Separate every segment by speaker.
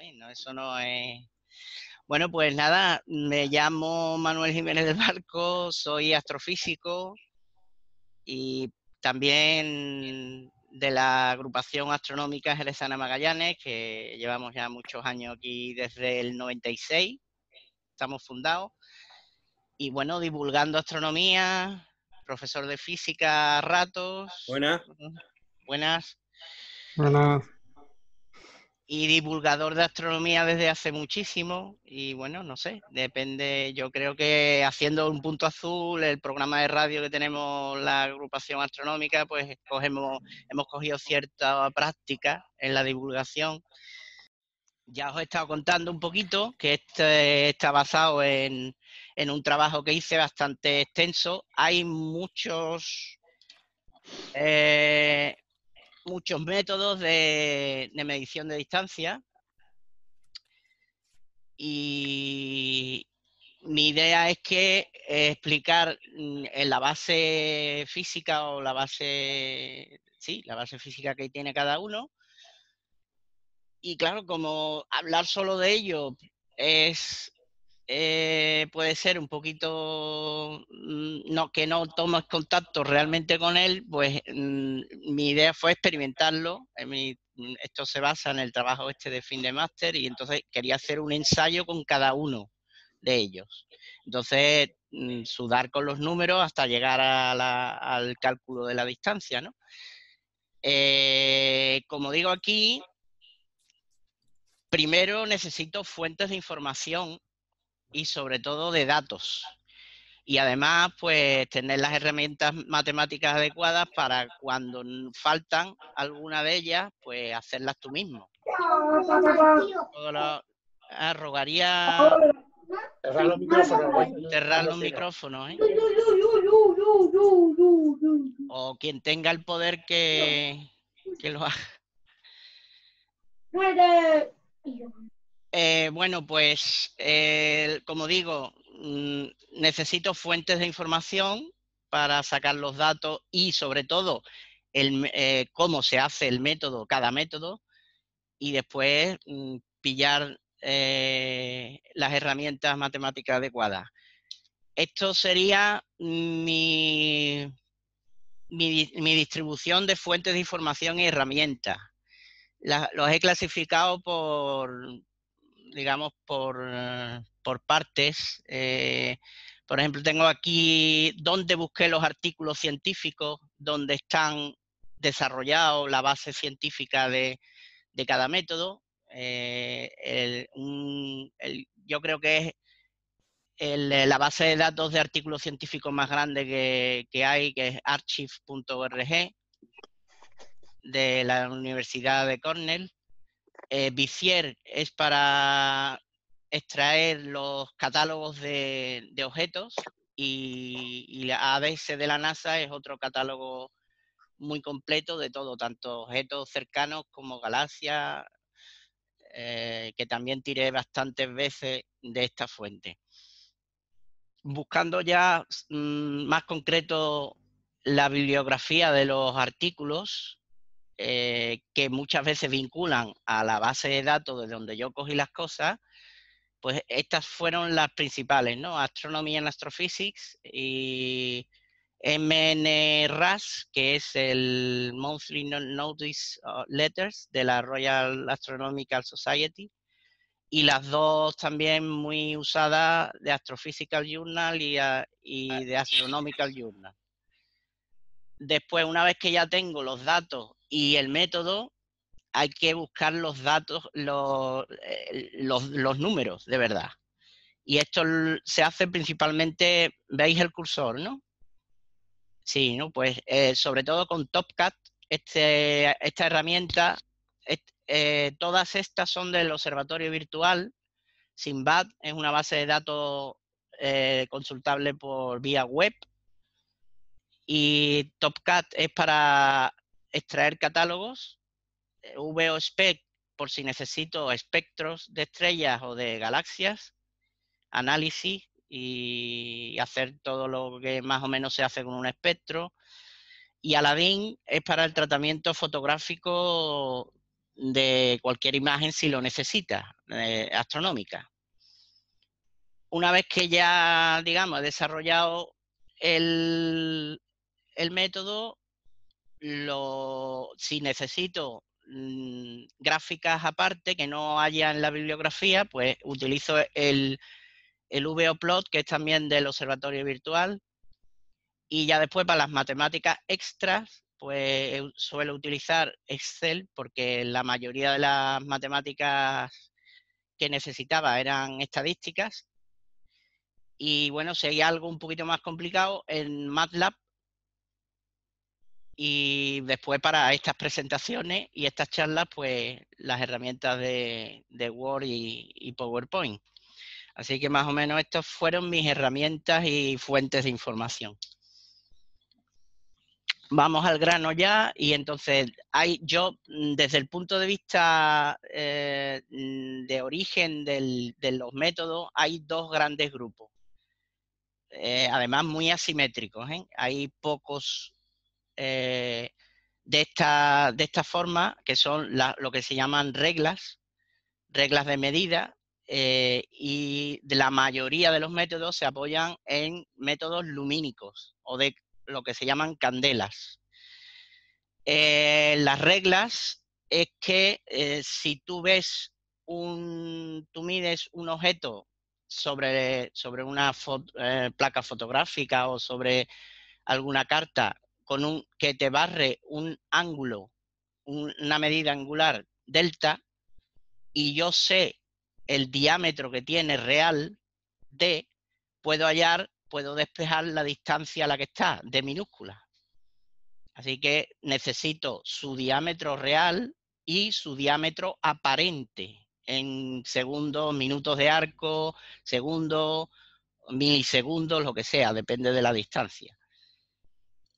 Speaker 1: ¿eh? No, eso no es... Bueno, pues nada, me llamo Manuel Jiménez del Barco, soy astrofísico y también de la agrupación astronómica Jerezana Magallanes, que llevamos ya muchos años aquí desde el 96, estamos fundados. Y bueno, divulgando astronomía, profesor de física ratos. Buenas. Buenas. Buenas y divulgador de astronomía desde hace muchísimo y bueno, no sé, depende, yo creo que haciendo un punto azul, el programa de radio que tenemos la agrupación astronómica, pues cogemos, hemos cogido cierta práctica en la divulgación. Ya os he estado contando un poquito que este está basado en, un trabajo que hice bastante extenso. Hay muchos eh, muchos métodos de, medición de distancia y mi idea es que eh, explicar mm, en la base física o la base, sí, la base física que tiene cada uno. Y claro, como hablar solo de ello es eh, puede ser un poquito mm, que no tomas contacto realmente con él, pues mm, mi idea fue experimentarlo. Eh, mm, esto se basa en el trabajo este de fin de máster y entonces quería hacer un ensayo con cada uno de ellos. Entonces, sudar con los números hasta llegar al cálculo de la distancia, ¿no? Eh, como digo aquí, primero necesito fuentes de información y sobre todo de datos. Y además, pues tener las herramientas matemáticas adecuadas para cuando faltan alguna de ellas, pues hacerlas tú mismo. Arrogaría... Ah, cerrar los micrófonos. ¿eh? O quien tenga el poder que, que lo haga. Eh, bueno, pues eh, como digo, mm, necesito fuentes de información para sacar los datos y sobre todo el, eh, cómo se hace el método, cada método, y después mm, pillar las herramientas matemáticas adecuadas. Esto sería mi, mi, distribución de fuentes de información y herramientas. los he clasificado por, digamos, por, eh, partes. Eh, por ejemplo, tengo aquí donde busqué los artículos científicos, donde están desarrollados la base científica de, cada método. Eh, yo creo que es la base de datos de artículos científicos más grande que, que hay, que es archive.org de la Universidad de Cornell. Eh, Vizier es para extraer los catálogos de, objetos y, la ABS de la NASA es otro catálogo muy completo de todo, tanto objetos cercanos como galaxias, eh, que también tiré bastantes veces de esta fuente. Buscando ya mm, más concreto la bibliografía de los artículos, eh, que muchas veces vinculan a la base de datos de donde yo cogí las cosas, pues estas fueron las principales, ¿no? Astronomy and Astrophysics y MNRAS, que es el Monthly Notice uh, Letters de la Royal Astronomical Society, y las dos también muy usadas de Astrophysical Journal y, ah, y de Astronomical Journal. Después, una vez que ya tengo los datos y el método hay que buscar los datos, eh, los, los, números de verdad. Y esto se hace principalmente, veis el cursor, ¿no? Sí, ¿no? Pues eh, sobre todo con TopCat, este, esta herramienta, eh, todas estas son del observatorio virtual. Simbad es una base de datos consultable por vía web. Y TopCat es para extraer catálogos, eh, VOSpec por si necesito espectros de estrellas o de galaxias, análisis y hacer todo lo que más o menos se hace con un espectro. Y Aladdin es para el tratamiento fotográfico de cualquier imagen si lo necesita, eh, astronómica. Una vez que ya, digamos, he desarrollado el, el método, lo, si necesito mm, gráficas aparte que no haya en la bibliografía, pues utilizo el, el VOplot, que es también del observatorio virtual. Y ya después para las matemáticas extras, pues suelo utilizar Excel, porque la mayoría de las matemáticas que necesitaba eran estadísticas. Y bueno, si hay algo un poquito más complicado, en MATLAB y después para estas presentaciones y estas charlas, pues las herramientas de, Word y, PowerPoint. Así que más o menos estas fueron mis herramientas y fuentes de información. Vamos al grano ya y entonces hay, yo mm, desde el punto de vista eh, mm, de origen de los métodos hay dos grandes grupos. Eh, además muy asimétricos. ¿eh? Hay pocos eh, de, esta, de esta forma, que son lo que se llaman reglas, reglas de medida, eh, y la mayoría de los métodos se apoyan en métodos lumínicos o de lo que se llaman candelas. Eh, las reglas es que si tú ves un, tú mides un objeto sobre, sobre una placa fotográfica o sobre alguna carta con un, que te barre un ángulo, una medida angular delta, y yo sé el diámetro que tiene real D, puedo hallar, puedo despejar la distancia a la que está, de minúscula. Así que necesito su diámetro real y su diámetro aparente en segundos, minutos de arco, segundos, milisegundos, lo que sea, depende de la distancia.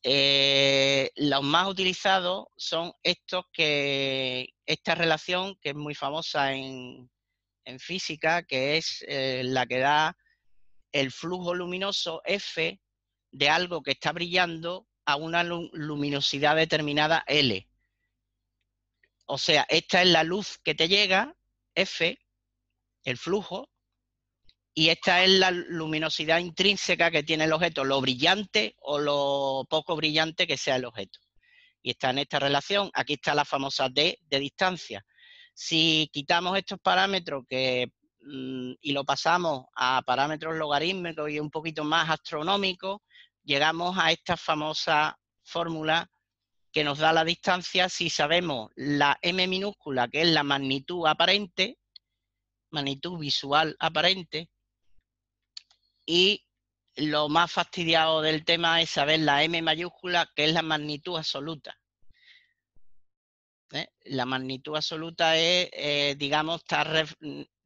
Speaker 1: Eh, los más utilizados son estos que, esta relación que es muy famosa en, física, que es eh, la que da el flujo luminoso F de algo que está brillando a una luminosidad determinada L. O sea, esta es la luz que te llega, F, el flujo, y esta es la luminosidad intrínseca que tiene el objeto, lo brillante o lo poco brillante que sea el objeto. Y está en esta relación, aquí está la famosa D de distancia. Si quitamos estos parámetros mm, y lo pasamos a parámetros logarítmicos y un poquito más astronómicos, llegamos a esta famosa fórmula que nos da la distancia si sabemos la m minúscula, que es la magnitud aparente, magnitud visual aparente, y lo más fastidiado del tema es saber la M mayúscula, que es la magnitud absoluta. ¿Eh? La magnitud absoluta es, eh, digamos,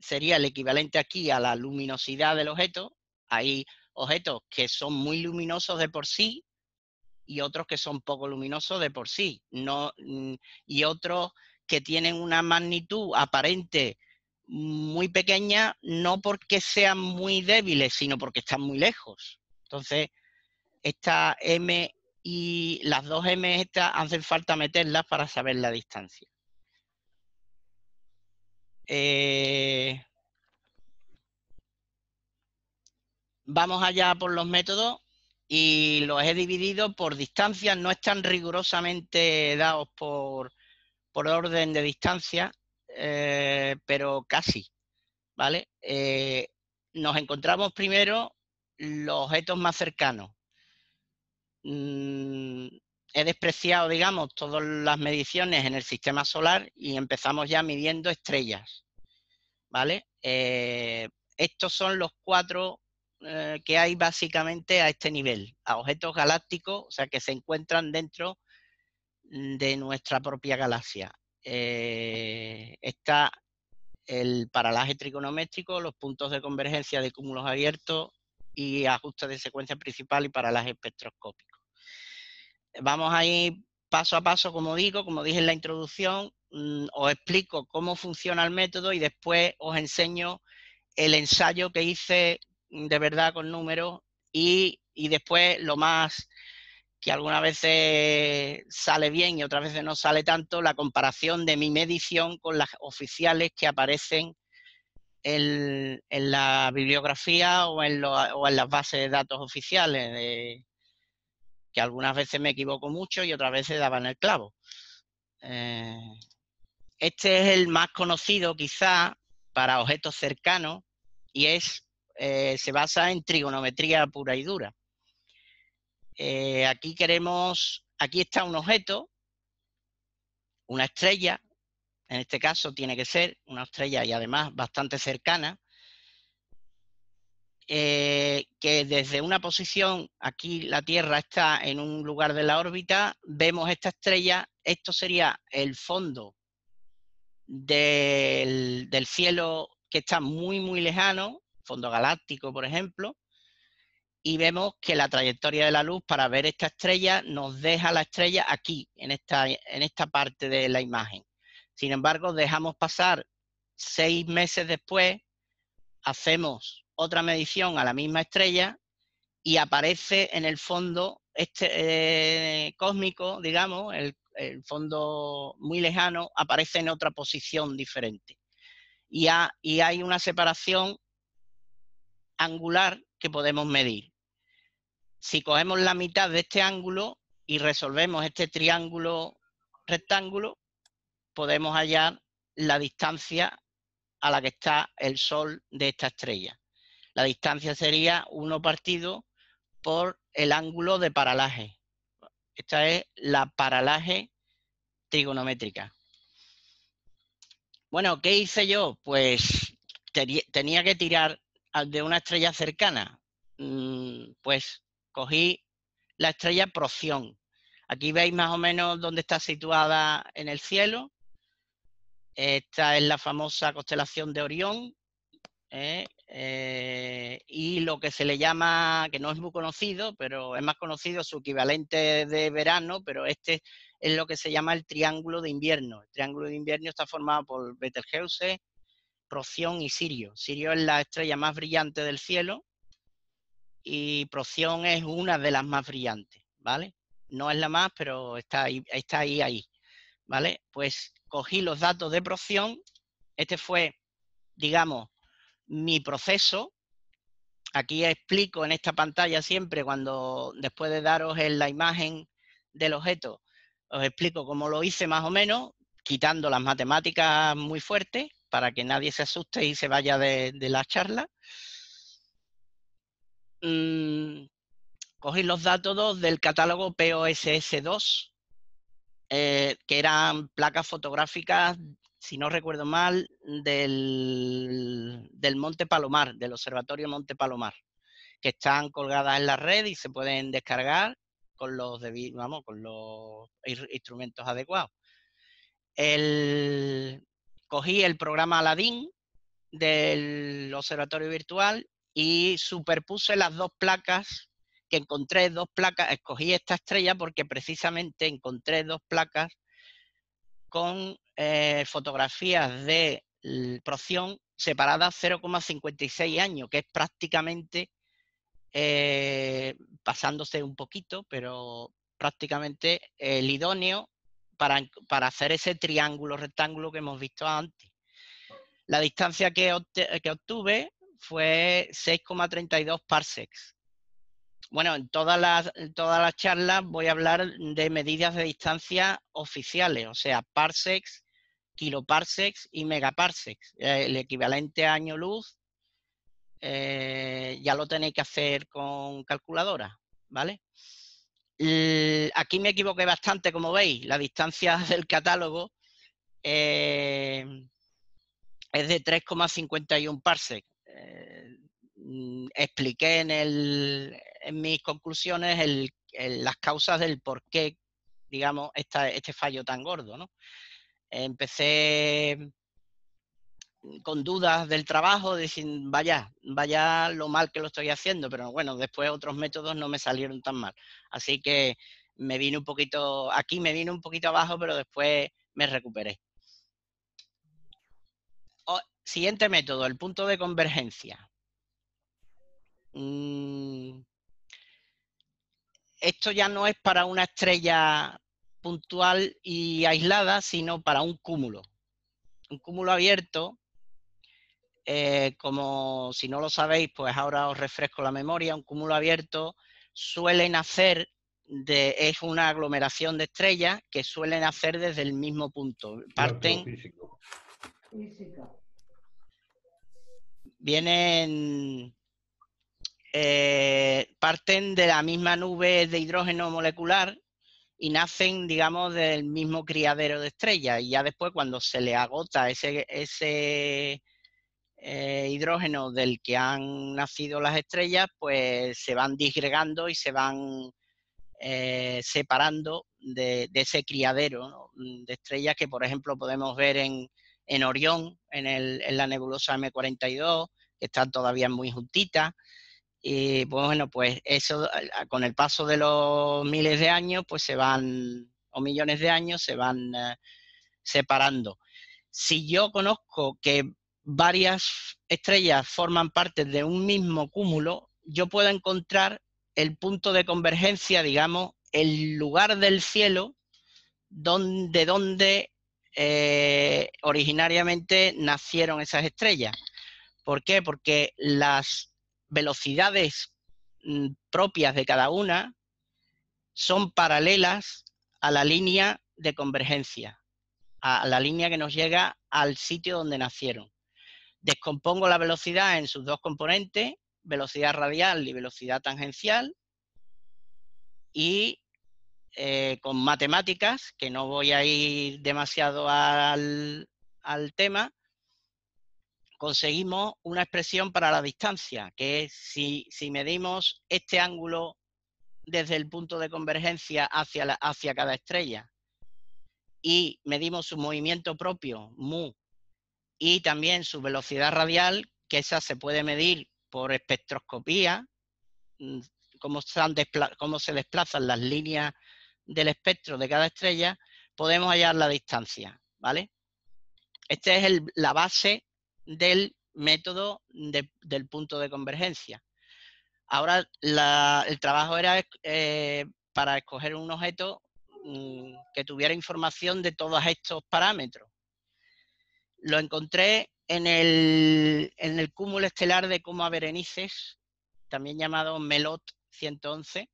Speaker 1: sería el equivalente aquí a la luminosidad del objeto. Hay objetos que son muy luminosos de por sí y otros que son poco luminosos de por sí. No, mm, y otros que tienen una magnitud aparente muy pequeñas, no porque sean muy débiles, sino porque están muy lejos. Entonces, esta M y las dos M estas hacen falta meterlas para saber la distancia. Eh, vamos allá por los métodos y los he dividido por distancias, no están rigurosamente dados por, por orden de distancia, eh, pero casi, ¿vale? Eh, nos encontramos primero los objetos más cercanos. Mm, he despreciado, digamos, todas las mediciones en el sistema solar y empezamos ya midiendo estrellas, ¿vale? Eh, estos son los cuatro que hay básicamente a este nivel, a objetos galácticos, o sea, que se encuentran dentro mm, de nuestra propia galaxia. Eh, está el paralaje trigonométrico, los puntos de convergencia de cúmulos abiertos y ajustes de secuencia principal y paralaje espectroscópico. Vamos a ir paso a paso, como digo, como dije en la introducción, mm, os explico cómo funciona el método y después os enseño el ensayo que hice mm, de verdad con números y, y después lo más que algunas veces sale bien y otras veces no sale tanto, la comparación de mi medición con las oficiales que aparecen en, la bibliografía o en, las bases de datos oficiales, que algunas veces me equivoco mucho y otras veces daban el clavo. Eh, este es el más conocido quizá para objetos cercanos y es, eh, se basa en trigonometría pura y dura. Eh, aquí queremos, aquí está un objeto, una estrella, en este caso tiene que ser una estrella y además bastante cercana, eh, que desde una posición, aquí la Tierra está en un lugar de la órbita, vemos esta estrella, esto sería el fondo del cielo que está muy, muy lejano, fondo galáctico, por ejemplo, y vemos que la trayectoria de la luz para ver esta estrella nos deja la estrella aquí, en esta, en esta parte de la imagen. Sin embargo, dejamos pasar seis meses después, hacemos otra medición a la misma estrella y aparece en el fondo este, eh, cósmico, digamos, el, fondo muy lejano, aparece en otra posición diferente. y hay una separación angular que podemos medir. Si cogemos la mitad de este ángulo y resolvemos este triángulo rectángulo, podemos hallar la distancia a la que está el Sol de esta estrella. La distancia sería 1 partido por el ángulo de paralaje. Esta es la paralaje trigonométrica. Bueno, ¿qué hice yo? Pues tenía que tirar de una estrella cercana? Mm, pues cogí la estrella Proción. Aquí veis más o menos dónde está situada en el cielo. Esta es la famosa constelación de Orión ¿eh? Eh, y lo que se le llama, que no es muy conocido, pero es más conocido su equivalente de verano, pero este es lo que se llama el triángulo de invierno. El triángulo de invierno está formado por Betelgeuse, Proción y Sirio. Sirio es la estrella más brillante del cielo y Proción es una de las más brillantes, ¿vale? No es la más, pero está ahí, está ahí, ahí, ¿vale? Pues cogí los datos de Proción, este fue, digamos, mi proceso. Aquí explico en esta pantalla siempre cuando, después de daros la imagen del objeto, os explico cómo lo hice más o menos, quitando las matemáticas muy fuertes para que nadie se asuste y se vaya de, la charla. Mm, cogí los datos del catálogo POSS2, eh, que eran placas fotográficas, si no recuerdo mal, del, del Monte Palomar, del Observatorio Monte Palomar, que están colgadas en la red y se pueden descargar con los, vamos, con los instrumentos adecuados. El, cogí el programa Aladdin del observatorio virtual y superpuse las dos placas que encontré dos placas, escogí esta estrella porque precisamente encontré dos placas con eh, fotografías de Proción separadas 0,56 años, que es prácticamente, eh, pasándose un poquito, pero prácticamente el idóneo para, hacer ese triángulo rectángulo que hemos visto antes. La distancia que, obtuve fue 6,32 parsecs. Bueno, en todas las, charlas voy a hablar de medidas de distancia oficiales, o sea, parsecs, kiloparsecs y megaparsecs, eh, el equivalente a año luz. Eh, ya lo tenéis que hacer con calculadora, ¿vale? Mm, aquí me equivoqué bastante, como veis, la distancia del catálogo eh, es de 3,51 parsec. Eh, expliqué en, mis conclusiones las causas del por qué, digamos, este fallo tan gordo. Empecé con dudas del trabajo, dicen, vaya, vaya lo mal que lo estoy haciendo, pero bueno, después otros métodos no me salieron tan mal. Así que me vine un poquito, aquí me vine un poquito abajo, pero después me recuperé. siguiente método, el punto de convergencia. Mm, esto ya no es para una estrella puntual y aislada, sino para un cúmulo. Un cúmulo abierto eh, como si no lo sabéis, pues ahora os refresco la memoria, un cúmulo abierto suele nacer de, es una aglomeración de estrellas que suelen nacer desde el mismo punto. Parten. Vienen. Eh, parten de la misma nube de hidrógeno molecular y nacen, digamos, del mismo criadero de estrellas. Y ya después, cuando se le agota ese, ese eh, hidrógeno del que han nacido las estrellas, pues se van disgregando y se van eh, separando de, ese criadero mm, de estrellas que, por ejemplo, podemos ver en, Orión, en, la nebulosa M42, que está todavía muy juntita. Y bueno, pues eso con el paso de los miles de años, pues se van, o millones de años, se van eh, separando si yo conozco que varias estrellas forman parte de un mismo cúmulo, yo puedo encontrar el punto de convergencia, digamos, el lugar del cielo donde, donde eh, originariamente nacieron esas estrellas. ¿Por qué? Porque las velocidades mm, propias de cada una son paralelas a la línea de convergencia, a la línea que nos llega al sitio donde nacieron. Descompongo la velocidad en sus dos componentes, velocidad radial y velocidad tangencial, y eh, con matemáticas, que no voy a ir demasiado al, tema, conseguimos una expresión para la distancia, que es si, medimos este ángulo desde el punto de convergencia hacia, hacia cada estrella y medimos su movimiento propio, mu, y también su velocidad radial, que esa se puede medir por espectroscopía, mm, cómo, se desplazan las líneas del espectro de cada estrella, podemos hallar la distancia, ¿vale? Esta es la base del método del punto de convergencia. Ahora, el trabajo era eh, para escoger un objeto mm, que tuviera información de todos estos parámetros. Lo encontré en el, cúmulo estelar de Coma Berenices, también llamado Melot 111,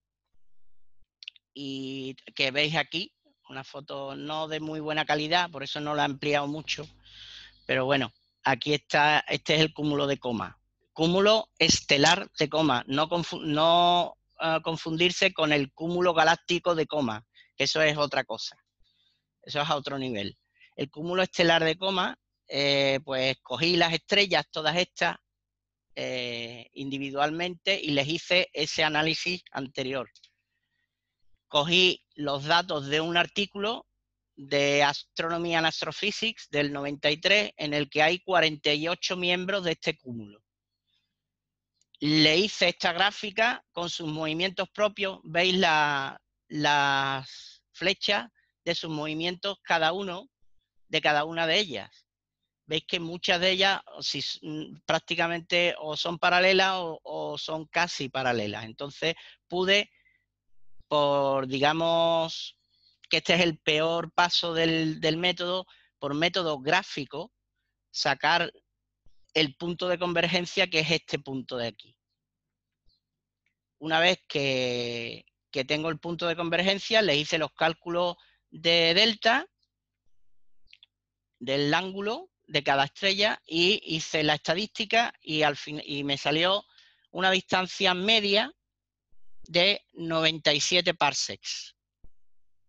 Speaker 1: y que veis aquí, una foto no de muy buena calidad, por eso no la he ampliado mucho, pero bueno, aquí está, este es el cúmulo de Coma. Cúmulo estelar de Coma, no, ah, confundirse con el cúmulo galáctico de Coma, eso es otra cosa, eso es a otro nivel. El cúmulo estelar de Coma eh, pues cogí las estrellas, todas estas, eh, individualmente y les hice ese análisis anterior. Cogí los datos de un artículo de Astronomy and Astrophysics del 93 en el que hay 48 miembros de este cúmulo. Le hice esta gráfica con sus movimientos propios, veis las flechas de sus movimientos cada uno, de cada una de ellas veis que muchas de ellas mm, prácticamente o son paralelas o, son casi paralelas. Entonces pude, por digamos que este es el peor paso del, método, por método gráfico, sacar el punto de convergencia que es este punto de aquí. Una vez que, que tengo el punto de convergencia, le hice los cálculos de delta del ángulo de cada estrella y hice la estadística y, al y me salió una distancia media de 97 parsecs.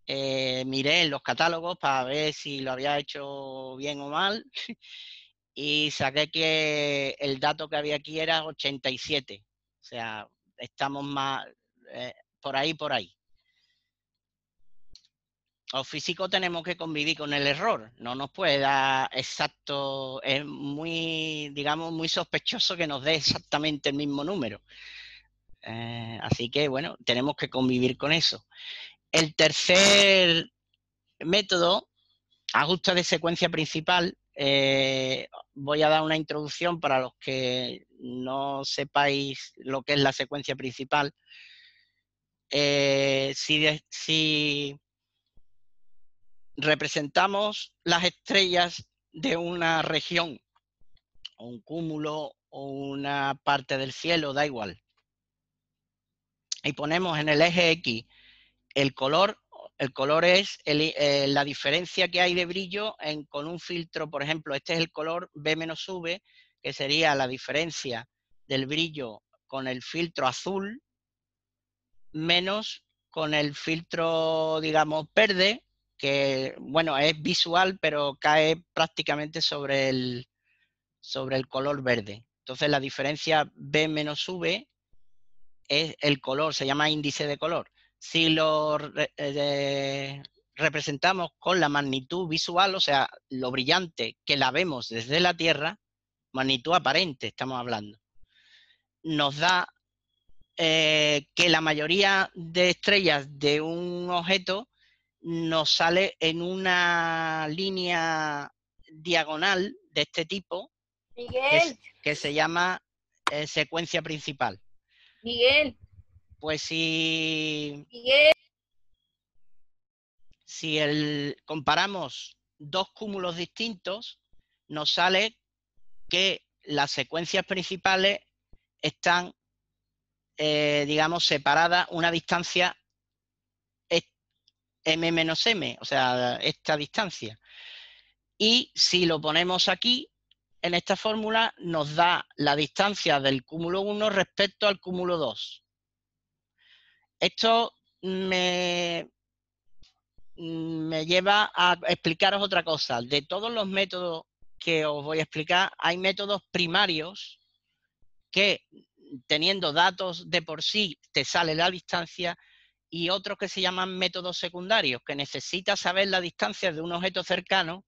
Speaker 1: Eh, miré en los catálogos para ver si lo había hecho bien o mal y saqué que el dato que había aquí era 87. O sea, estamos más eh, por ahí, por ahí los físicos tenemos que convivir con el error. No nos puede dar exacto, es muy, digamos, muy sospechoso que nos dé exactamente el mismo número. Eh, así que, bueno, tenemos que convivir con eso. El tercer método, ajuste de secuencia principal, eh, voy a dar una introducción para los que no sepáis lo que es la secuencia principal. Eh, si, si representamos las estrellas de una región, un cúmulo, o una parte del cielo, da igual. Y ponemos en el eje X el color, el color es eh, la diferencia que hay de brillo con un filtro, por ejemplo, este es el color B-V, que sería la diferencia del brillo con el filtro azul menos con el filtro, digamos, verde, que, bueno, es visual, pero cae prácticamente sobre el, sobre el color verde. Entonces la diferencia B menos V es el color, se llama índice de color. Si lo eh, representamos con la magnitud visual, o sea, lo brillante que la vemos desde la Tierra, magnitud aparente estamos hablando, nos da eh, que la mayoría de estrellas de un objeto nos sale en una línea diagonal de este tipo que, se llama eh, secuencia principal. Miguel. Pues si, si comparamos dos cúmulos distintos, nos sale que las secuencias principales están, eh, digamos, separadas una distancia m menos m, o sea, esta distancia. Y si lo ponemos aquí, en esta fórmula, nos da la distancia del cúmulo 1 respecto al cúmulo 2. Esto me, me lleva a explicaros otra cosa. De todos los métodos que os voy a explicar, hay métodos primarios que, teniendo datos de por sí, te sale la distancia, y otros que se llaman métodos secundarios, que necesita saber la distancia de un objeto cercano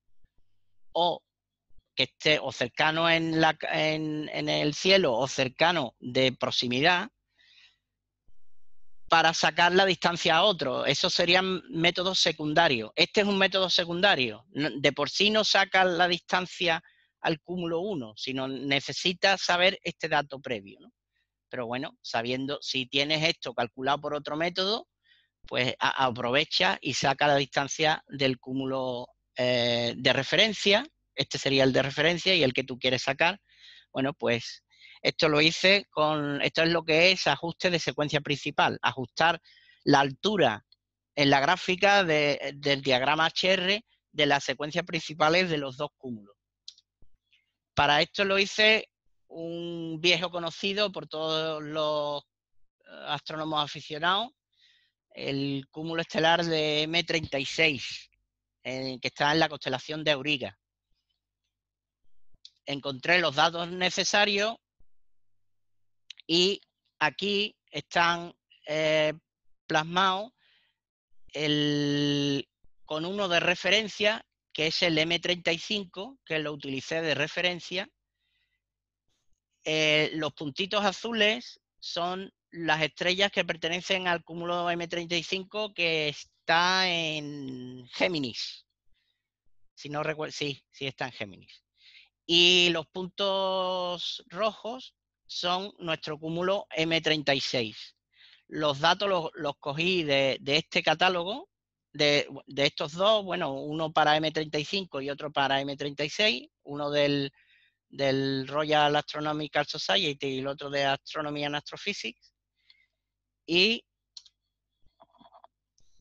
Speaker 1: o que esté o cercano en, la, en, en el cielo o cercano de proximidad para sacar la distancia a otro. Esos serían métodos secundarios. Este es un método secundario. De por sí no saca la distancia al cúmulo 1, sino necesita saber este dato previo pero bueno, sabiendo si tienes esto calculado por otro método, pues aprovecha y saca la distancia del cúmulo eh, de referencia. Este sería el de referencia y el que tú quieres sacar. Bueno, pues esto lo hice con, esto es lo que es ajuste de secuencia principal, ajustar la altura en la gráfica del diagrama HR de las secuencias principales de los dos cúmulos. Para esto lo hice un viejo conocido por todos los eh, astrónomos aficionados, el cúmulo estelar de M36, que está en la constelación de Auriga. Encontré los datos necesarios y aquí están eh, plasmados el, con uno de referencia, que es el M35, que lo utilicé de referencia, eh, los puntitos azules son las estrellas que pertenecen al cúmulo M35 que está en Géminis. Si no recuerdo, sí, sí está en Géminis. Y los puntos rojos son nuestro cúmulo M36. Los datos los, cogí de, este catálogo, de estos dos, bueno, uno para M35 y otro para M36, uno del del Royal Astronomical Society y el otro de Astronomy and Astrophysics. Y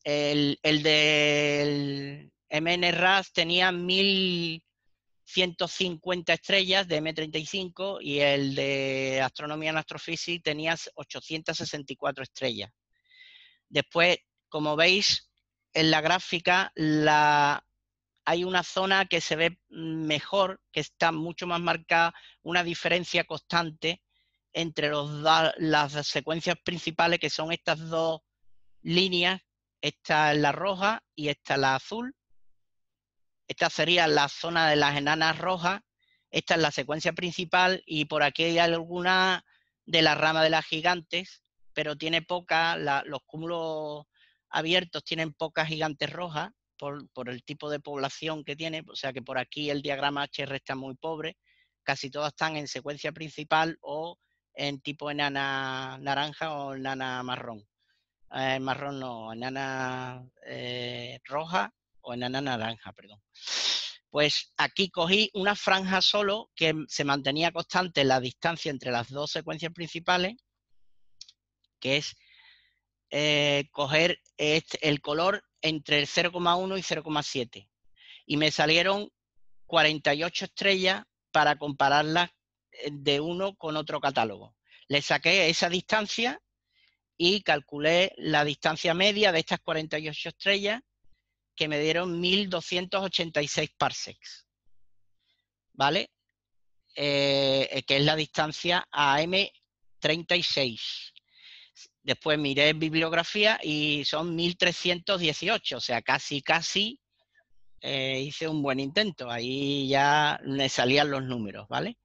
Speaker 1: el, el del MNRAS tenía 1150 estrellas de M35 y el de Astronomy and Astrophysics tenía 864 estrellas. Después, como veis en la gráfica, la hay una zona que se ve mejor, que está mucho más marcada, una diferencia constante entre las secuencias principales, que son estas dos líneas, esta es la roja y esta es la azul. Esta sería la zona de las enanas rojas, esta es la secuencia principal y por aquí hay alguna de la rama de las gigantes, pero tiene poca, los cúmulos abiertos tienen pocas gigantes rojas por, el tipo de población que tiene, o sea que por aquí el diagrama HR está muy pobre, casi todas están en secuencia principal o en tipo enana naranja o enana marrón. Eh, marrón no, enana eh, roja o enana naranja, perdón. Pues aquí cogí una franja solo que se mantenía constante la distancia entre las dos secuencias principales, que es eh, coger este, el color entre el 0,1 y 0,7. Y me salieron 48 estrellas para compararlas eh, de uno con otro catálogo. Le saqué esa distancia y calculé la distancia media de estas 48 estrellas que me dieron 1286 parsecs. ¿Vale? Eh, eh, que es la distancia AM36. Después miré bibliografía y son 1318, o sea, casi, casi eh, hice un buen intento. Ahí ya me salían los números, ¿vale?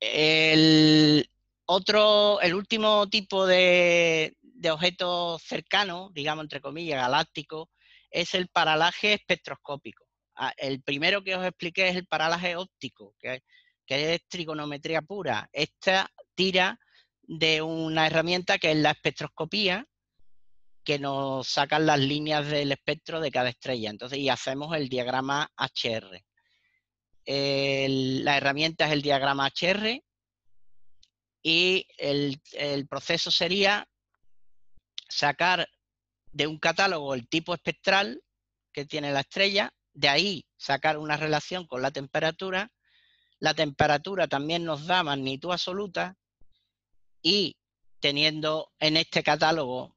Speaker 1: El otro, el último tipo de, objeto cercano, digamos entre comillas, galáctico, es el paralaje espectroscópico. Ah, el primero que os expliqué es el paralaje óptico, que es trigonometría pura. Esta tira de una herramienta que es la espectroscopía, que nos sacan las líneas del espectro de cada estrella. Entonces, y hacemos el diagrama HR. la herramienta es el diagrama HR y el proceso sería sacar de un catálogo el tipo espectral que tiene la estrella, de ahí sacar una relación con la temperatura. La temperatura también nos da magnitud absoluta y teniendo en este catálogo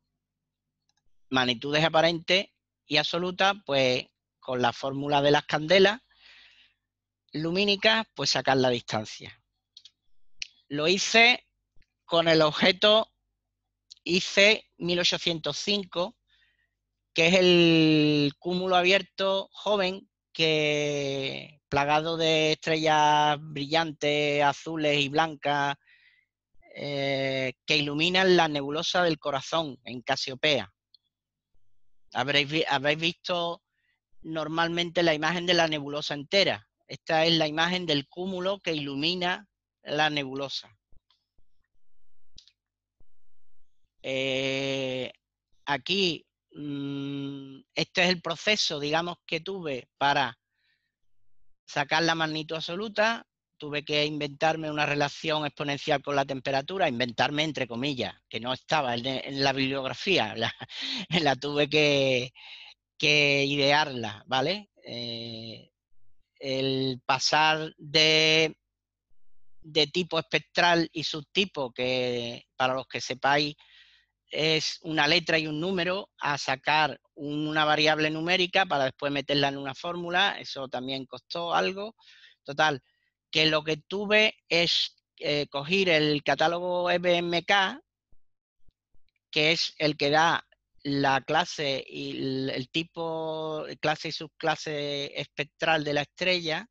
Speaker 1: magnitudes aparentes y absolutas, pues con la fórmula de las candelas lumínicas, pues sacar la distancia. Lo hice con el objeto IC 1805, que es el cúmulo abierto joven que plagado de estrellas brillantes, azules y blancas eh, que iluminan la nebulosa del corazón en Casiopea. Habréis, visto normalmente la imagen de la nebulosa entera. Esta es la imagen del cúmulo que ilumina la nebulosa. Eh, aquí, mm, este es el proceso, digamos, que tuve para sacar la magnitud absoluta, tuve que inventarme una relación exponencial con la temperatura, inventarme entre comillas, que no estaba en, la bibliografía, la, tuve que, idearla, ¿vale? Eh, el pasar de, de, tipo espectral y subtipo, que para los que sepáis es una letra y un número, a sacar una variable numérica para después meterla en una fórmula, eso también costó algo. Total, que lo que tuve es eh, coger el catálogo EBMK, que es el que da la clase y el, tipo, clase y subclase espectral de la estrella,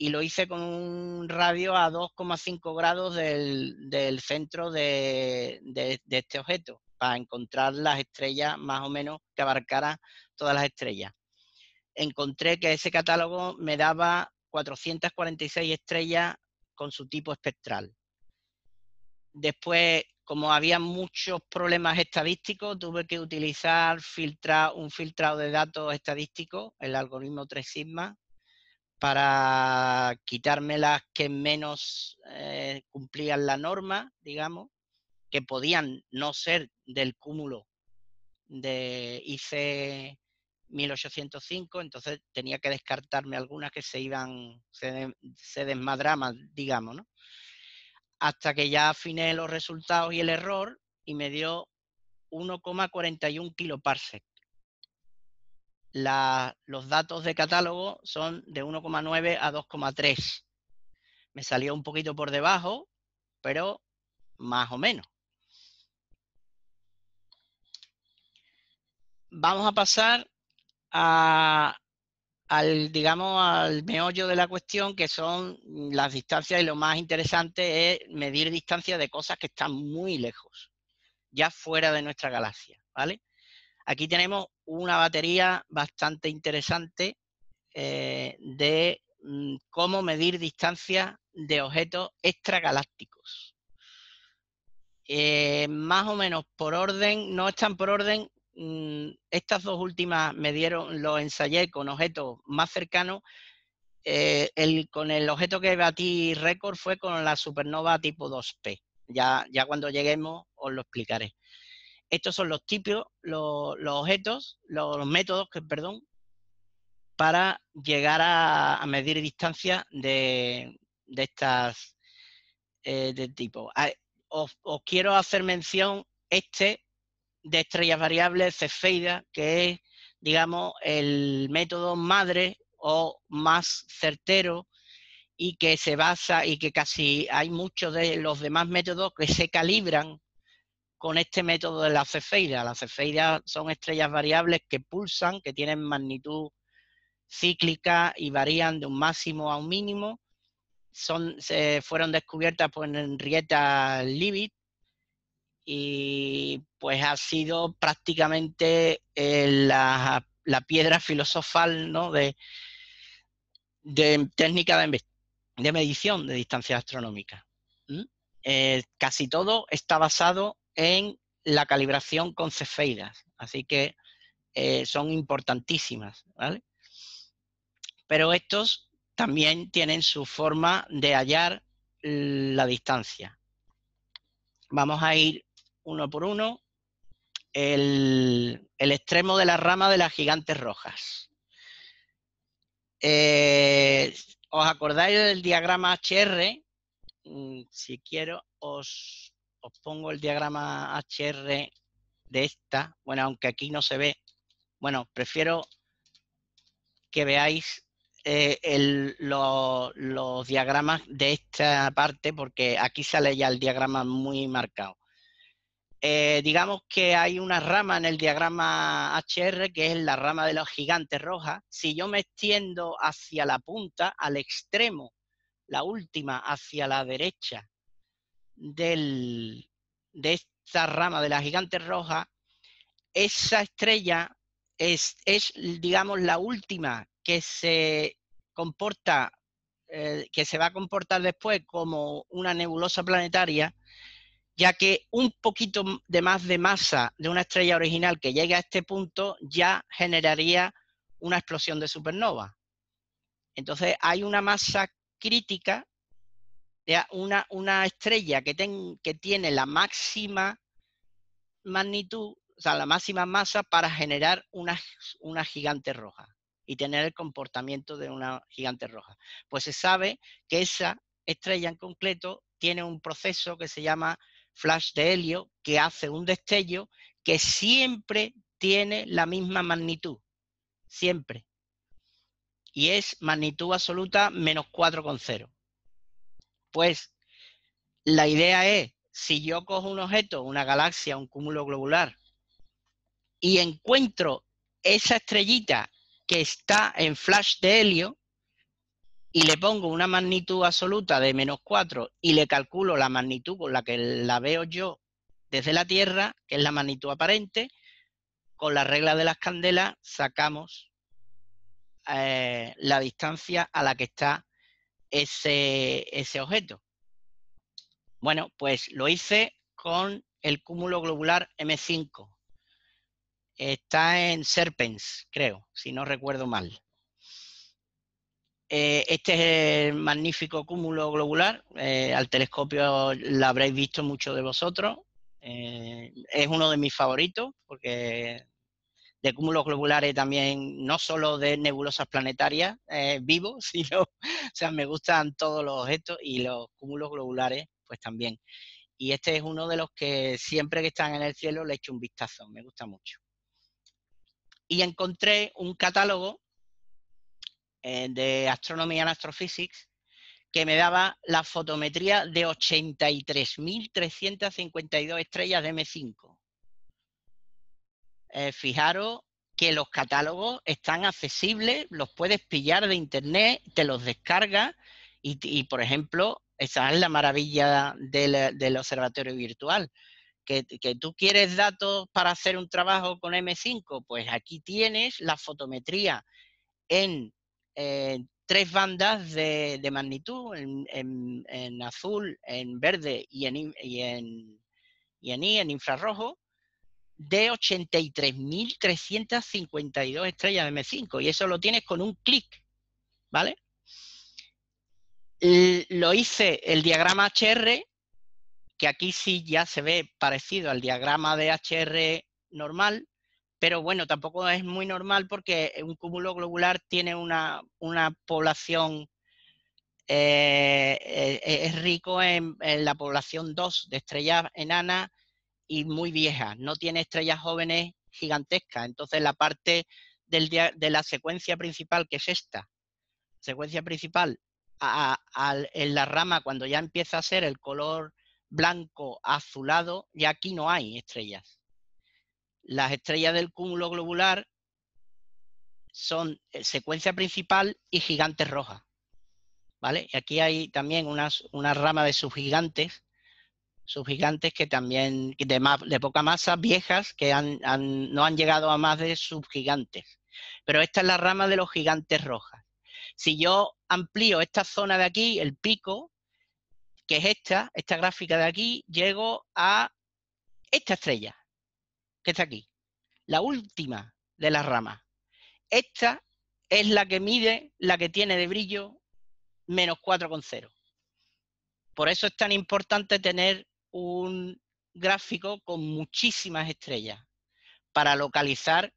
Speaker 1: y lo hice con un radio a 2,5 grados del, centro de, de, este objeto, para encontrar las estrellas más o menos que abarcaran todas las estrellas. Encontré que ese catálogo me daba 446 estrellas con su tipo espectral. Después, como había muchos problemas estadísticos, tuve que utilizar un filtrado de datos estadísticos, el algoritmo 3 sigma, para quitarme las que menos eh, cumplían la norma, digamos, que podían no ser del cúmulo de IC 1805, entonces tenía que descartarme algunas que se iban, se, desmadraban, digamos, ¿no? Hasta que ya afiné los resultados y el error y me dio 1,41 kiloparsec. los datos de catálogo son de 1,9 a 2,3. Me salió un poquito por debajo, pero más o menos. Vamos a pasar al, digamos, al meollo de la cuestión, que son las distancias, y lo más interesante es medir distancias de cosas que están muy lejos, ya fuera de nuestra galaxia, ¿vale? Aquí tenemos una batería bastante interesante eh, de mm, cómo medir distancias de objetos extragalácticos. Eh, más o menos por orden, no están por orden, Mm, estas dos últimas me dieron, lo ensayé con objetos más cercanos. Eh, con el objeto que batí récord fue con la supernova tipo 2P. Ya, ya cuando lleguemos os lo explicaré. Estos son los tipos, los, objetos, los, métodos, que, perdón, para llegar a, medir distancia de, estas eh, de tipo. Os, os quiero hacer mención, este de estrellas variables, Cefeida, que es, digamos, el método madre o más certero y que se basa y que casi hay muchos de los demás métodos que se calibran con este método de la cefeida. Las cefeidas son estrellas variables que pulsan, que tienen magnitud cíclica y varían de un máximo a un mínimo. Son, se fueron descubiertas por pues, Henrietta Leavitt y pues ha sido prácticamente eh, la, piedra filosofal ¿no? de, técnica de, medición de distancia astronómica. Eh, casi todo está basado en la calibración con cefeidas, así que eh, son importantísimas, Pero estos también tienen su forma de hallar la distancia. Vamos a ir uno por uno el, extremo de la rama de las gigantes rojas. Eh, ¿Os acordáis del diagrama HR? Mm, si quiero, os, pongo el diagrama HR de esta. Bueno, aunque aquí no se ve. Bueno, prefiero que veáis eh, los diagramas de esta parte porque aquí sale ya el diagrama muy marcado. Eh, digamos que hay una rama en el diagrama HR que es la rama de los gigantes rojas. Si yo me extiendo hacia la punta, al extremo, la última hacia la derecha del, de esta rama de la gigantes roja, esa estrella es, digamos, la última que se comporta, eh, que se va a comportar después como una nebulosa planetaria ya que un poquito de más de masa de una estrella original que llegue a este punto ya generaría una explosión de supernova. Entonces hay una masa crítica, una, una estrella que, que tiene la máxima magnitud, o sea, la máxima masa para generar una, una gigante roja y tener el comportamiento de una gigante roja. Pues se sabe que esa estrella en concreto tiene un proceso que se llama flash de helio que hace un destello que siempre tiene la misma magnitud, siempre. Y es magnitud absoluta menos 4,0. Pues la idea es, si yo cojo un objeto, una galaxia, un cúmulo globular, y encuentro esa estrellita que está en flash de helio, y le pongo una magnitud absoluta de menos 4 y le calculo la magnitud con la que la veo yo desde la Tierra, que es la magnitud aparente, con la regla de las candelas sacamos eh, la distancia a la que está ese, ese objeto. Bueno, pues lo hice con el cúmulo globular M5. Está en Serpens, creo, si no recuerdo mal. Eh, este es el magnífico cúmulo globular. Eh, al telescopio lo habréis visto muchos de vosotros. Eh, es uno de mis favoritos porque de cúmulos globulares también, no solo de nebulosas planetarias vivos, sino, o me gustan todos los objetos y los cúmulos globulares, pues también. Y este es uno de los que siempre que están en el cielo le echo un vistazo, me gusta mucho. Y encontré un catálogo eh, de Astronomy and Astrophysics que me daba la fotometría de 83.352 estrellas de M5. Eh, fijaros que los catálogos están accesibles, los puedes pillar de internet, te los descargas y, por ejemplo, esa es la maravilla del, observatorio virtual. que, tú quieres datos para hacer un trabajo con M5, pues aquí tienes la fotometría en eh, tres bandas de, magnitud, en, azul, en verde y en, y en, y en, infrarrojo, de 83.352 estrellas de M5. Y eso lo tienes con un clic, ¿vale? lo hice el diagrama HR, que aquí sí ya se ve parecido al diagrama de HR normal, pero bueno, tampoco es muy normal porque un cúmulo globular tiene una, población, eh, eh, eh, es rico en, la población 2 de estrellas enanas y muy viejas, no tiene estrellas jóvenes gigantescas. Entonces la parte del, de la secuencia principal, que es esta, secuencia principal, en la rama cuando ya empieza a ser el color blanco azulado, ya aquí no hay estrellas. Las estrellas del cúmulo globular son eh, secuencia principal y gigantes rojas. ¿Vale? Aquí hay también una rama de subgigantes, subgigantes que también, de, poca masa, viejas, que no han llegado a más de subgigantes. Pero esta es la rama de los gigantes rojas. Si yo amplío esta zona de aquí, el pico, que es esta, esta gráfica de aquí, llego a esta estrella, esta está aquí, la última de las ramas. Esta es la que mide, la que tiene de brillo menos 4,0. Por eso es tan importante tener un gráfico con muchísimas estrellas para localizar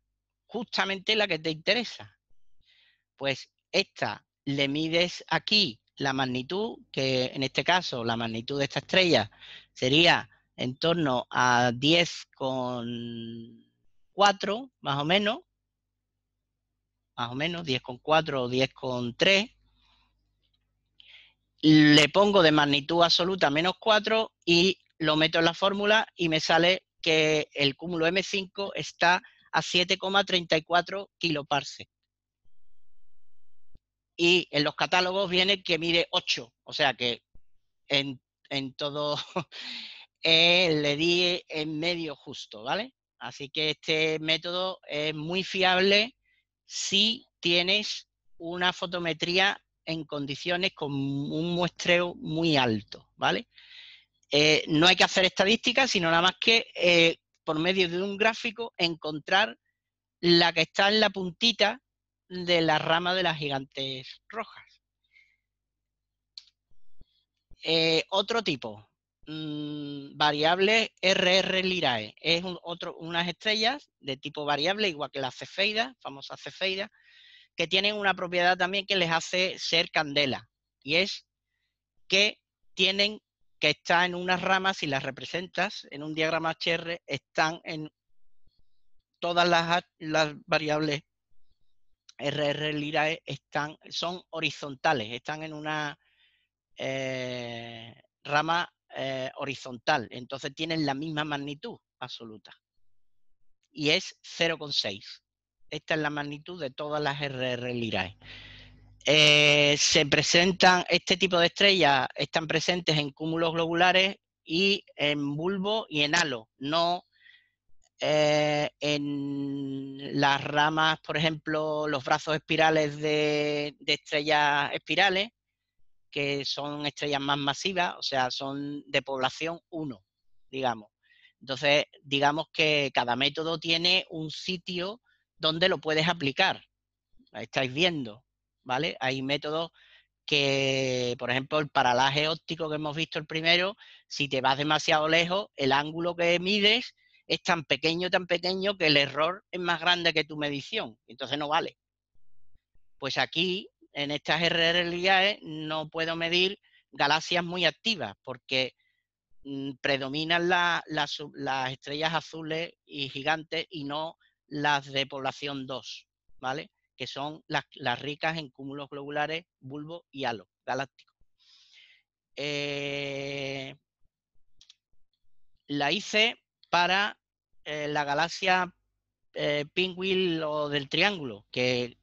Speaker 1: justamente la que te interesa. Pues esta le mides aquí la magnitud, que en este caso la magnitud de esta estrella sería en torno a 10,4 más o menos, más o menos 10,4 o 10,3. Le pongo de magnitud absoluta menos 4 y lo meto en la fórmula y me sale que el cúmulo M5 está a 7,34 kiloparse. Y en los catálogos viene que mide 8, o sea que en, en todo le di en medio justo, ¿vale? Así que este método es muy fiable si tienes una fotometría en condiciones con un muestreo muy alto, ¿vale? Eh, no hay que hacer estadísticas, sino nada más que eh, por medio de un gráfico encontrar la que está en la puntita de la rama de las gigantes rojas. Eh, otro tipo, variables mm, variable RR Lirae. Es otro, unas estrellas de tipo variable, igual que las cefeida, famosas cefeida que tienen una propiedad también que les hace ser candela, y es que tienen que estar en unas ramas, si las representas en un diagrama HR, están en todas las, variables RR Lirae están, son horizontales, están en una eh, rama eh, horizontal, entonces tienen la misma magnitud absoluta. Y es 0,6. Esta es la magnitud de todas las RR Lirae. Eh, se presentan, este tipo de estrellas están presentes en cúmulos globulares y en bulbo y en halo, no eh, en las ramas, por ejemplo, los brazos espirales de estrellas espirales, que son estrellas más masivas, o sea, son de población 1, digamos. Entonces, digamos que cada método tiene un sitio donde lo puedes aplicar. Ahí estáis viendo, ¿vale? Hay métodos que, por ejemplo, el paralaje óptico que hemos visto el primero, si te vas demasiado lejos, el ángulo que mides es tan pequeño, tan pequeño que el error es más grande que tu medición, entonces no vale. Pues aquí en estas RRLIAE no puedo medir galaxias muy activas porque mm, predominan las estrellas azules y gigantes y no las de población 2, ¿vale? Que son las, ricas en cúmulos globulares, bulbo y halo galáctico. Eh, la hice para eh, la galaxia eh, o del Triángulo, que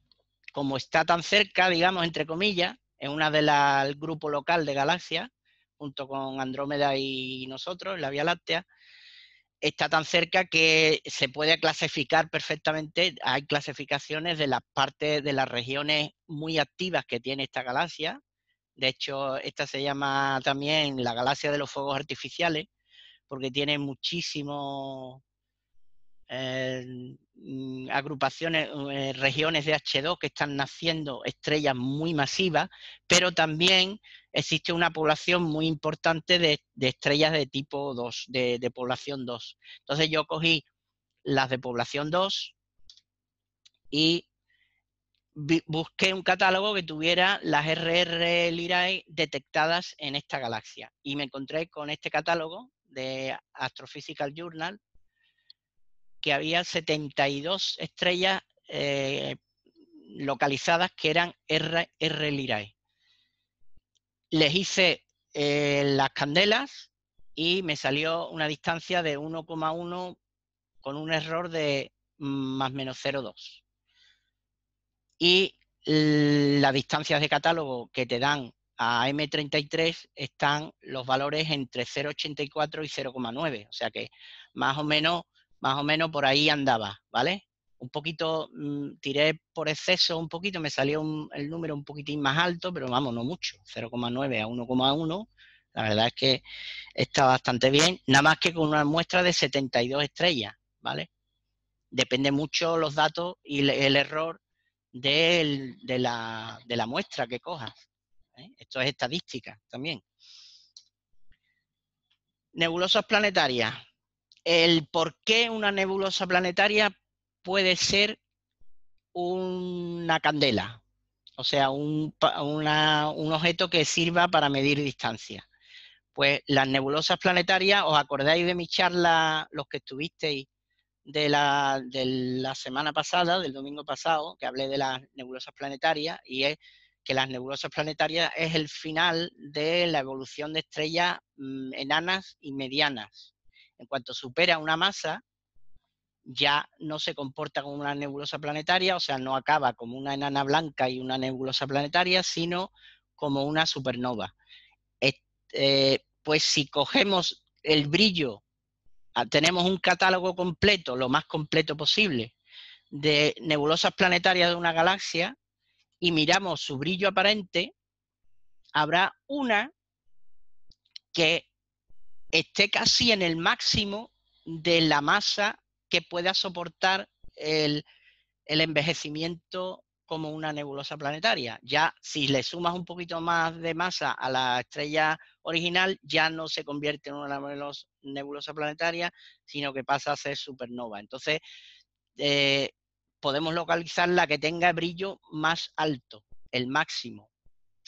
Speaker 1: como está tan cerca, digamos, entre comillas, en una del grupo local de galaxias, junto con Andrómeda y nosotros, la Vía Láctea, está tan cerca que se puede clasificar perfectamente, hay clasificaciones de las partes, de las regiones muy activas que tiene esta galaxia, de hecho, esta se llama también la galaxia de los fuegos artificiales, porque tiene muchísimo, eh, mm, agrupaciones, eh, regiones de H2 que están naciendo estrellas muy masivas, pero también existe una población muy importante de, estrellas de tipo 2, de, población 2. Entonces yo cogí las de población 2 y busqué un catálogo que tuviera las RR Lyrae detectadas en esta galaxia. Y me encontré con este catálogo de Astrophysical Journal que había 72 estrellas eh, localizadas que eran R, Les hice eh, las candelas y me salió una distancia de 1,1 con un error de más o menos 0,2. Y las distancias de catálogo que te dan a M33 están los valores entre 0,84 y 0,9, o sea que más o menos más o menos por ahí andaba, ¿vale? Un poquito, mm, tiré por exceso un poquito, me salió el número un poquitín más alto, pero vamos, no mucho, 0,9 a 1,1. La verdad es que está bastante bien, nada más que con una muestra de 72 estrellas, ¿vale? Depende mucho los datos y el, error de, la, muestra que cojas. ¿eh? Esto es estadística también. Nebulosas planetarias el por qué una nebulosa planetaria puede ser una candela, o sea, un, objeto que sirva para medir distancia. Pues las nebulosas planetarias, ¿os acordáis de mi charla, los que estuvisteis de la, de la semana pasada, del domingo pasado, que hablé de las nebulosas planetarias? Y es que las nebulosas planetarias es el final de la evolución de estrellas mm, enanas y medianas en cuanto supera una masa, ya no se comporta como una nebulosa planetaria, o sea, no acaba como una enana blanca y una nebulosa planetaria, sino como una supernova. Eh, pues si cogemos el brillo, ah, tenemos un catálogo completo, lo más completo posible, de nebulosas planetarias de una galaxia y miramos su brillo aparente, habrá una que esté casi en el máximo de la masa que pueda soportar el, el envejecimiento como una nebulosa planetaria. Ya si le sumas un poquito más de masa a la estrella original, ya no se convierte en una nebulosa planetaria, sino que pasa a ser supernova. Entonces, eh, podemos localizar la que tenga brillo más alto, el máximo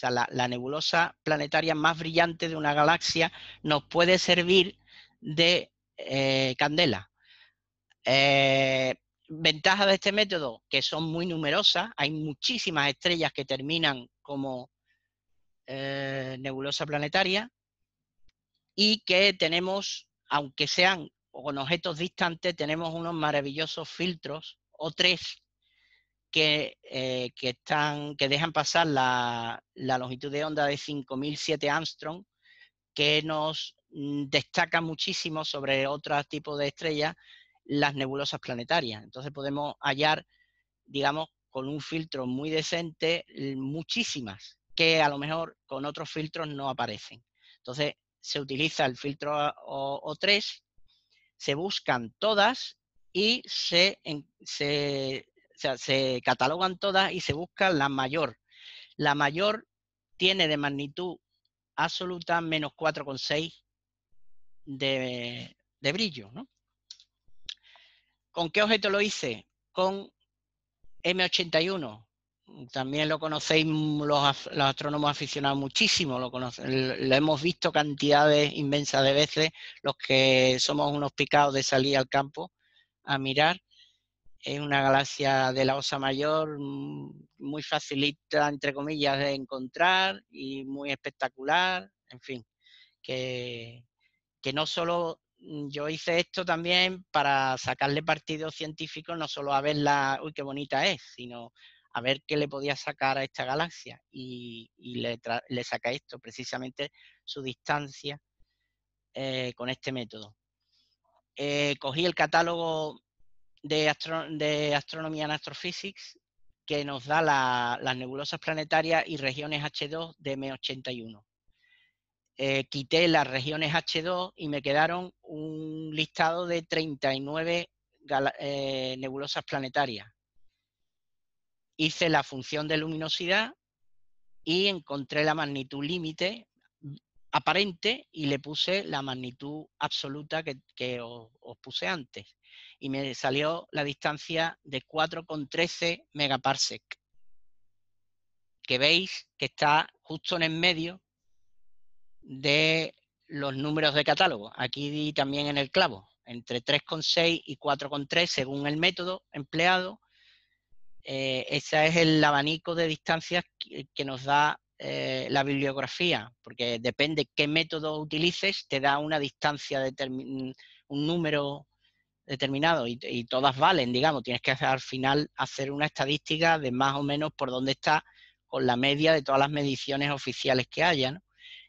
Speaker 1: sea, la, nebulosa planetaria más brillante de una galaxia nos puede servir de eh, candela. Eh, ventajas de este método, que son muy numerosas, hay muchísimas estrellas que terminan como eh, nebulosa planetaria y que tenemos, aunque sean con objetos distantes, tenemos unos maravillosos filtros o tres eh, que, dejan pasar la, longitud de onda de 5007 Armstrong, que nos mm, destaca muchísimo sobre otro tipo de estrellas las nebulosas planetarias. Entonces podemos hallar, digamos, con un filtro muy decente, muchísimas que a lo mejor con otros filtros no aparecen. Entonces se utiliza el filtro O3, se buscan todas y se, se sea, se catalogan todas y se busca la mayor. La mayor tiene de magnitud absoluta menos 4,6 de, de brillo. ¿Con qué objeto lo hice? Con M81. También lo conocéis los, astrónomos aficionados muchísimo, lo, lo hemos visto cantidades inmensas de veces, los que somos unos picados de salir al campo a mirar es una galaxia de la Osa Mayor mm, muy facilita, entre comillas, de encontrar y muy espectacular, en fin, que, que no solo mm, yo hice esto también para sacarle partido científico, no solo a verla, uy, qué bonita es, sino a ver qué le podía sacar a esta galaxia y, le, saca esto, precisamente su distancia eh, con este método. Eh, cogí el catálogo de, Astronomía en astrofísica Astrophysics que nos da las nebulosas planetarias y regiones H2 de M81. Eh, quité las regiones H2 y me quedaron un listado de 39 eh, nebulosas planetarias. Hice la función de luminosidad y encontré la magnitud límite aparente y le puse la magnitud absoluta que, os puse antes y me salió la distancia de 4,13 megaparsec, que veis que está justo en el medio de los números de catálogo. Aquí también en el clavo, entre 3,6 y 4,3 según el método empleado. Eh, ese es el abanico de distancias que, nos da eh, la bibliografía, porque depende qué método utilices, te da una distancia, un número determinado y, todas valen, digamos, tienes que al final hacer una estadística de más o menos por dónde está con la media de todas las mediciones oficiales que haya,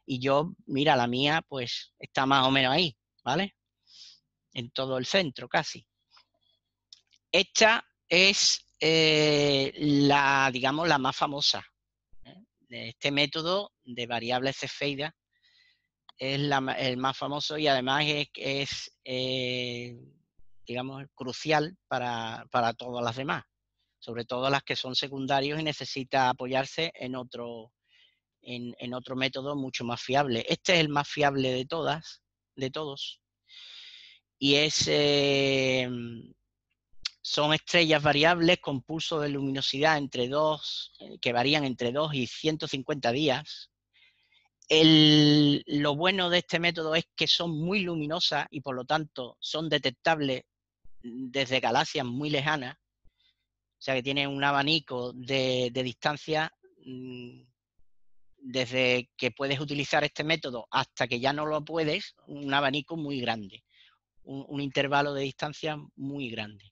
Speaker 1: Y yo, mira, la mía, pues está más o menos ahí, ¿vale? En todo el centro, casi. Esta es eh, la, digamos, la más famosa. ¿eh? De este método de variables cefeidas es el más famoso y además es, es eh, digamos, crucial para, todas las demás, sobre todo las que son secundarios y necesita apoyarse en otro, en, otro método mucho más fiable. Este es el más fiable de todas, de todos. Y es, eh, son estrellas variables con pulso de luminosidad entre dos eh, que varían entre 2 y 150 días. lo bueno de este método es que son muy luminosas y por lo tanto son detectables desde galaxias muy lejanas, o sea que tiene un abanico de, distancia mm, desde que puedes utilizar este método hasta que ya no lo puedes, un abanico muy grande, un, intervalo de distancia muy grande.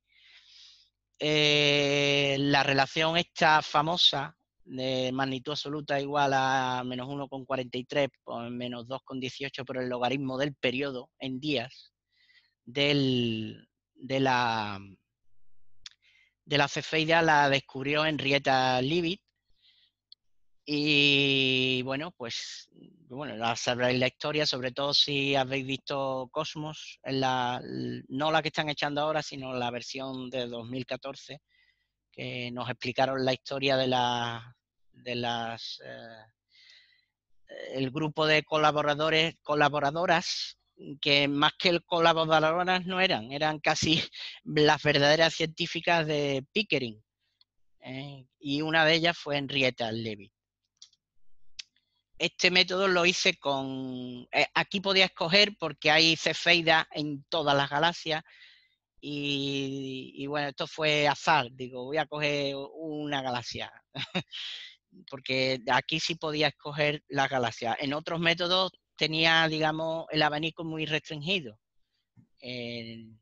Speaker 1: Eh, la relación esta famosa de magnitud absoluta igual a menos 1,43 por menos 2,18 por el logaritmo del periodo en días del, de la, de la cefeida la descubrió Henrietta Leavitt. Y bueno, pues bueno, la sabréis la historia, sobre todo si habéis visto Cosmos, la, no la que están echando ahora, sino la versión de 2014, que nos explicaron la historia de, la, de las eh, el grupo de colaboradores, colaboradoras que más que el colaboradoras no eran, eran casi las verdaderas científicas de Pickering. ¿eh? y una de ellas fue Henrietta Levy. Este método lo hice con... Eh, aquí podía escoger porque hay cefeida en todas las galaxias y, y, bueno, esto fue azar, digo, voy a coger una galaxia, porque aquí sí podía escoger las galaxias. En otros métodos tenía, digamos, el abanico muy restringido. En,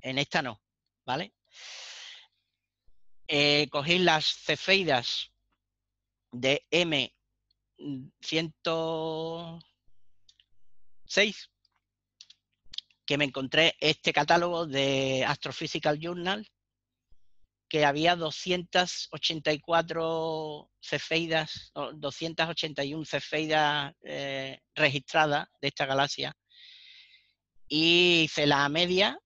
Speaker 1: esta no, ¿vale? Eh, cogí las cefeidas de M106, que me encontré este catálogo de Astrophysical Journal que había 284 cefeidas, 281 cefeidas eh, registradas de esta galaxia. Y hice la media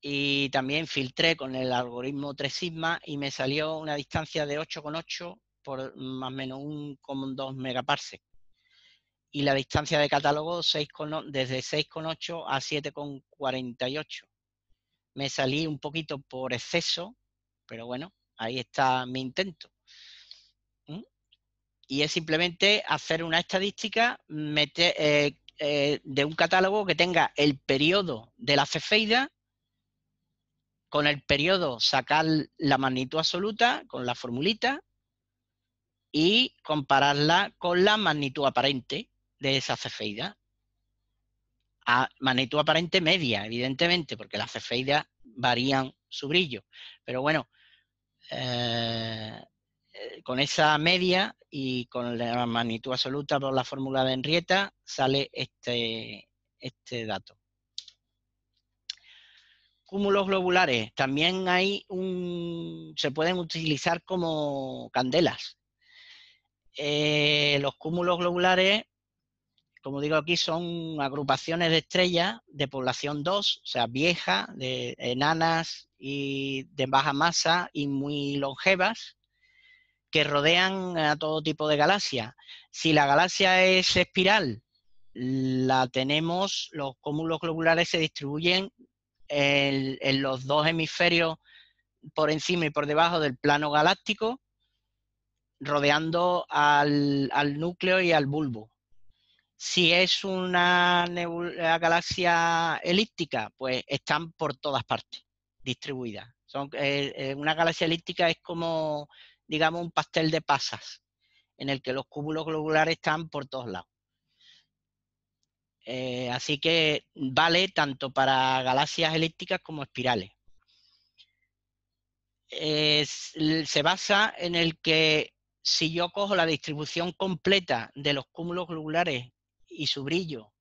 Speaker 1: y también filtré con el algoritmo 3 sigma y me salió una distancia de 8,8 por más o menos 1,2 megaparsec. Y la distancia de catálogo 6, desde 6,8 a 7,48 me salí un poquito por exceso, pero bueno, ahí está mi intento. Y es simplemente hacer una estadística eh, eh, de un catálogo que tenga el periodo de la cefeida, con el periodo sacar la magnitud absoluta con la formulita y compararla con la magnitud aparente de esa cefeida a magnitud aparente media, evidentemente, porque las cefeidas varían su brillo. Pero bueno, eh, eh, con esa media y con la magnitud absoluta por la fórmula de Henrietta sale este, este dato. Cúmulos globulares. También hay un, se pueden utilizar como candelas. Eh, los cúmulos globulares como digo aquí, son agrupaciones de estrellas de población 2, o sea, viejas, de enanas y de baja masa y muy longevas, que rodean a todo tipo de galaxias. Si la galaxia es espiral, la tenemos, los cúmulos globulares se distribuyen en, los dos hemisferios por encima y por debajo del plano galáctico, rodeando al núcleo y al bulbo si es una galaxia elíptica, pues están por todas partes distribuidas. Son, eh, eh, una galaxia elíptica es como, digamos, un pastel de pasas, en el que los cúmulos globulares están por todos lados. Eh, así que vale tanto para galaxias elípticas como espirales. se basa en el que si yo cojo la distribución completa de los cúmulos globulares y su brillo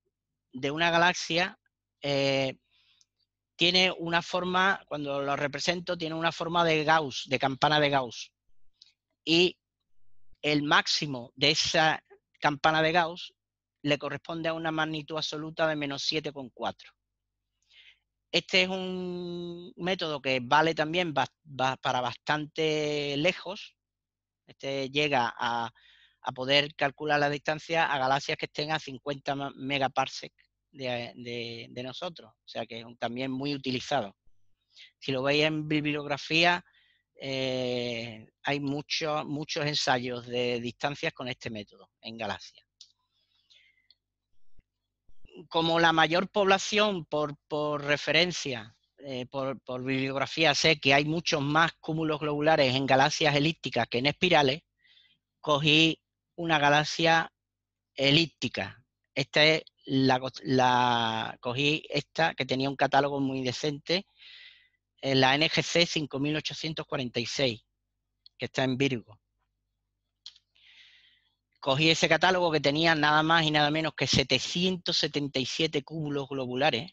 Speaker 1: de una galaxia eh, tiene una forma, cuando lo represento, tiene una forma de Gauss, de campana de Gauss. Y el máximo de esa campana de Gauss le corresponde a una magnitud absoluta de menos 7,4. Este es un método que vale también para bastante lejos. Este llega a a poder calcular la distancia a galaxias que estén a 50 megaparsec de, nosotros. O sea que es también muy utilizado. Si lo veis en bibliografía, eh, hay muchos, muchos ensayos de distancias con este método en galaxias. Como la mayor población por, referencia eh, por, por, bibliografía sé que hay muchos más cúmulos globulares en galaxias elípticas que en espirales, cogí una galaxia elíptica. Esta es la, cogí esta que tenía un catálogo muy decente, la NGC 5846, que está en Virgo. Cogí ese catálogo que tenía nada más y nada menos que 777 cúmulos globulares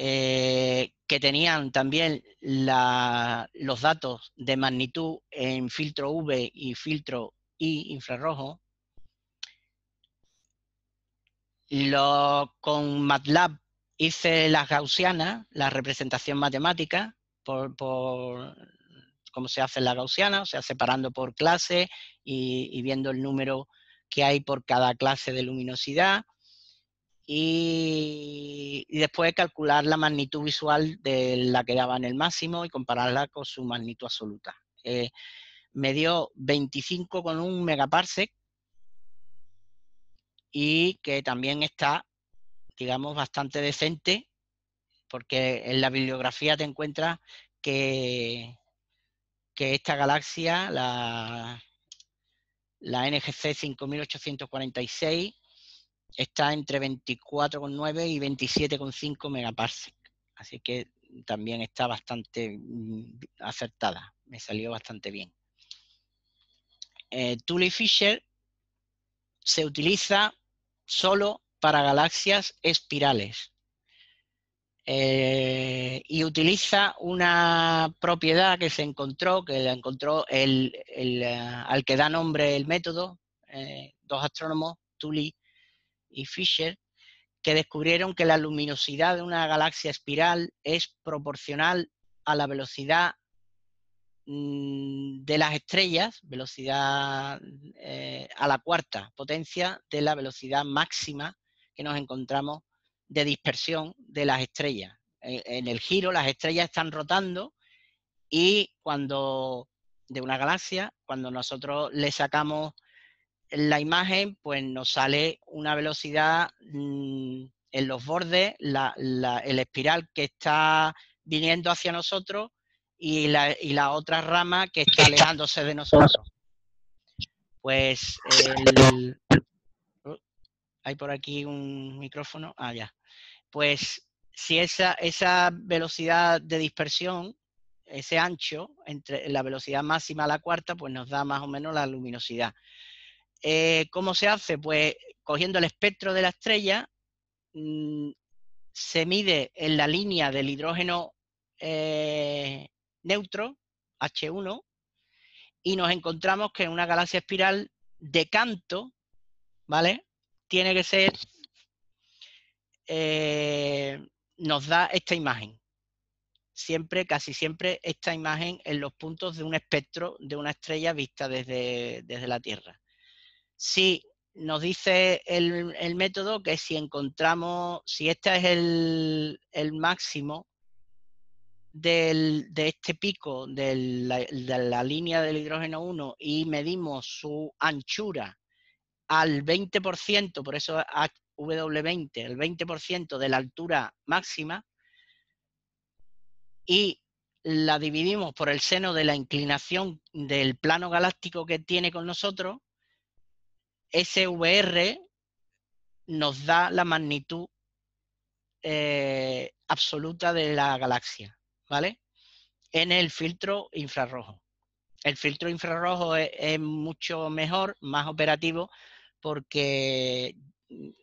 Speaker 1: eh, que tenían también los datos de magnitud en filtro V y filtro I infrarrojo. Lo, con MATLAB hice las gaussianas, la representación matemática, por, cómo se hace la gaussiana, o sea, separando por clase y viendo el número que hay por cada clase de luminosidad y, después calcular la magnitud visual de la que daba en el máximo y compararla con su magnitud absoluta. Eh, me dio con un megaparsec y que también está, digamos, bastante decente porque en la bibliografía te encuentras que, que esta galaxia, la, la NGC 5846, está entre 24,9 y 27,5 megaparsec. Así que también está bastante mm, acertada, me salió bastante bien. Eh, Tully Fisher se utiliza solo para galaxias espirales eh, y utiliza una propiedad que se encontró, que la encontró el, eh, al que da nombre el método, dos astrónomos, Tully y Fisher, que descubrieron que la luminosidad de una galaxia espiral es proporcional a la velocidad mm, de las estrellas, velocidad eh, a la cuarta potencia de la velocidad máxima que nos encontramos de dispersión de las estrellas. E, en el giro las estrellas están rotando y cuando de una galaxia, cuando nosotros le sacamos la imagen pues nos sale una velocidad mm, en los bordes, la, el espiral que está viniendo hacia nosotros y la, otra rama que está alejándose de nosotros. Pues uh, hay por aquí un micrófono. Ah, ya. Pues si esa, esa velocidad de dispersión, ese ancho, entre la velocidad máxima a la cuarta, pues nos da más o menos la luminosidad. Eh, ¿Cómo se hace? Pues cogiendo el espectro de la estrella, mm, se mide en la línea del hidrógeno eh, neutro, H1, y nos encontramos que en una galaxia espiral de canto, ¿vale? Tiene que ser, eh, nos da esta imagen. Siempre, casi siempre, esta imagen en los puntos de un espectro de una estrella vista desde la Tierra. Sí, nos dice el, método que si encontramos, si este es el, máximo de este pico de la línea del hidrógeno 1 y medimos su anchura al 20%, por eso W20, el 20% de la altura máxima, y la dividimos por el seno de la inclinación del plano galáctico que tiene con nosotros, SVR nos da la magnitud eh, absoluta de la galaxia, ¿vale? En el filtro infrarrojo. El filtro infrarrojo e, es, mucho mejor, más operativo, porque eh,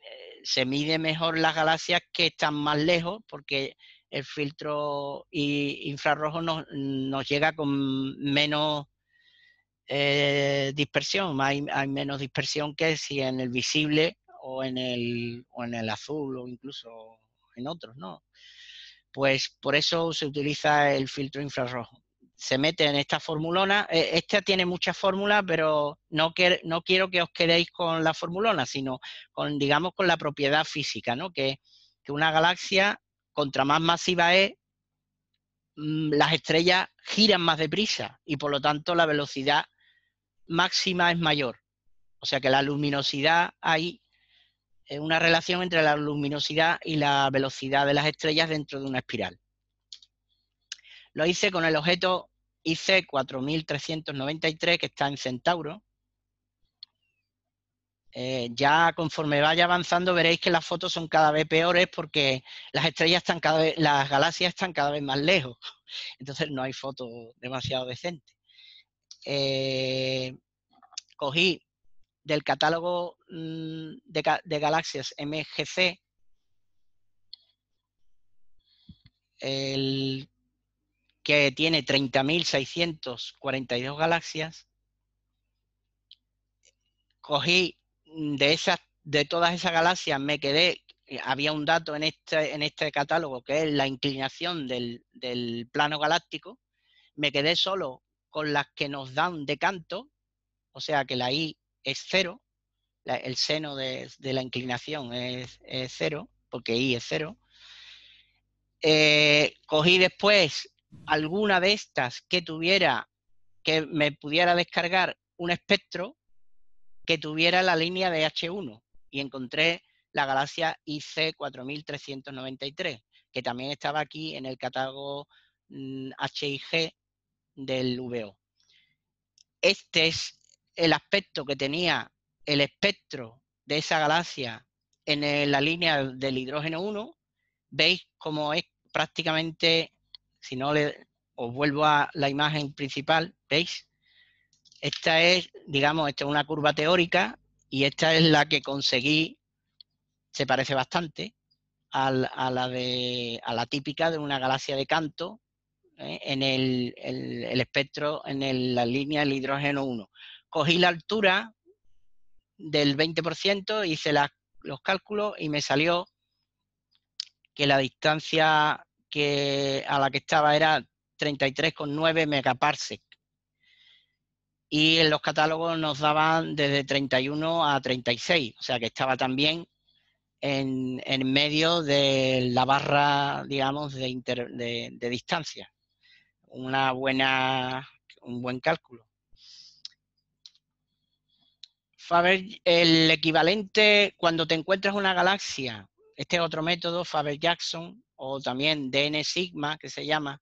Speaker 1: se mide mejor las galaxias que están más lejos, porque el filtro infrarrojo nos llega con menos eh, dispersión, hay, menos dispersión que si en el visible o en el, o en el azul o incluso en otros, ¿no? Pues por eso se utiliza el filtro infrarrojo. Se mete en esta formulona, eh, esta tiene muchas fórmulas, pero no, que, no quiero que os quedéis con la formulona, sino con, digamos, con la propiedad física, ¿no? Que, que una galaxia, contra más masiva es, mm, las estrellas giran más deprisa y por lo tanto la velocidad máxima es mayor. O sea que la luminosidad hay una relación entre la luminosidad y la velocidad de las estrellas dentro de una espiral. Lo hice con el objeto IC 4393 que está en Centauro. Eh, ya conforme vaya avanzando veréis que las fotos son cada vez peores porque las estrellas están cada vez, las galaxias están cada vez más lejos. Entonces no hay fotos demasiado decentes. Eh, cogí del catálogo mm, de, galaxias MGC el que tiene 30.642 galaxias, cogí de esas, de todas esas galaxias, me quedé, eh, había un dato en este, en este catálogo que es la inclinación del plano galáctico, me quedé solo con las que nos dan de canto, o sea que la i es cero, el seno de, la inclinación es, cero, porque i es cero. Eh, cogí después alguna de estas que tuviera, que me pudiera descargar un espectro que tuviera la línea de H1 y encontré la galaxia IC 4393, que también estaba aquí en el catálogo mm, HIG del VO. Este es el aspecto que tenía el espectro de esa galaxia en la línea del hidrógeno 1. Veis cómo es prácticamente, si no os vuelvo a la imagen principal, ¿veis? Esta es, digamos, esta es una curva teórica y esta es la que conseguí, se parece bastante a la, de, a la típica de una galaxia de canto ¿eh? en el, espectro, en la línea del hidrógeno 1. Cogí la altura del 20%, hice los cálculos y me salió que la distancia que, a la que estaba era 33,9 megaparsec. Y en los catálogos nos daban desde 31 a 36, o sea que estaba también en, en medio de la barra, digamos, de distancia una buena, un buen cálculo. Faber, el equivalente cuando te encuentras una galaxia, este es otro método, Faber-Jackson, o también DN-sigma, que se llama,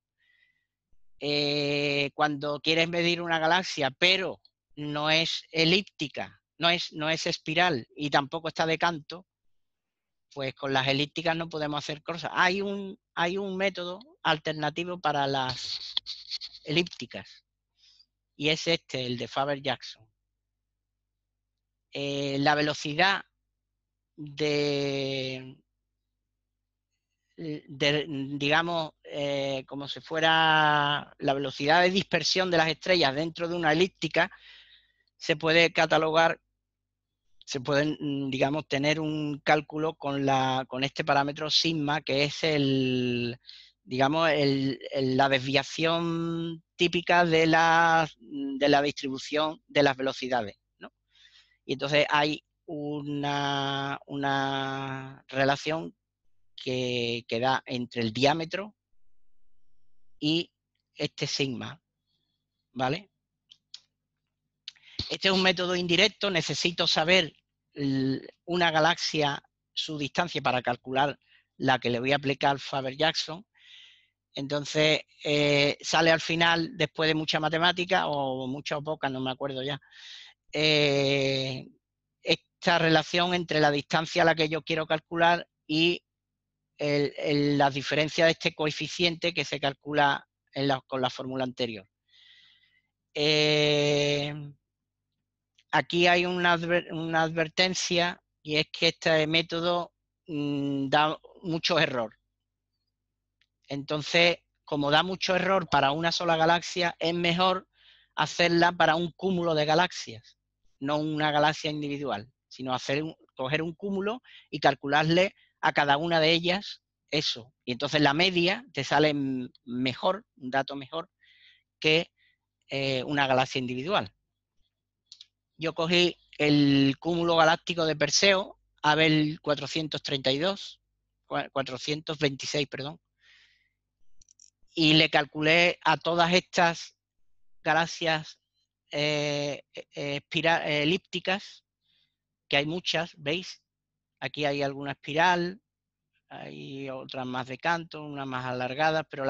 Speaker 1: eh, cuando quieres medir una galaxia, pero no es elíptica, no es, no es espiral y tampoco está de canto, pues con las elípticas no podemos hacer cosas. Hay un, hay un método alternativo para las elípticas y es este, el de Faber-Jackson. Eh, la velocidad de, eh, mm, digamos, eh, como si fuera la velocidad de dispersión de las estrellas dentro de una elíptica, se puede catalogar se pueden, mm, digamos, tener un cálculo con, la, con este parámetro sigma, que es el, digamos, la desviación típica de la, mm, de la distribución de las velocidades. Y entonces hay una, una relación que, que da entre el diámetro y este sigma, ¿vale? Este es un método indirecto, necesito saber una galaxia, su distancia para calcular la que le voy a aplicar Faber-Jackson. Entonces eh, sale al final, después de mucha matemática, o mucha o poca, no me acuerdo ya, eh, esta relación entre la distancia a la que yo quiero calcular y la diferencia de este coeficiente que se calcula con la fórmula anterior. Eh, aquí hay una, advertencia y es que este método mm, da mucho error. Entonces, como da mucho error para una sola galaxia, es mejor hacerla para un cúmulo de galaxias, no una galaxia individual, sino hacer coger un cúmulo y calcularle a cada una de ellas eso. Y entonces la media te sale mejor, un dato mejor, que eh, una galaxia individual yo cogí el cúmulo galáctico de Perseo, Abel 432, 426, perdón, y le calculé a todas estas galaxias eh, eh, eh, elípticas, que hay muchas, ¿veis? Aquí hay alguna espiral, hay otras más de canto, unas más alargadas, pero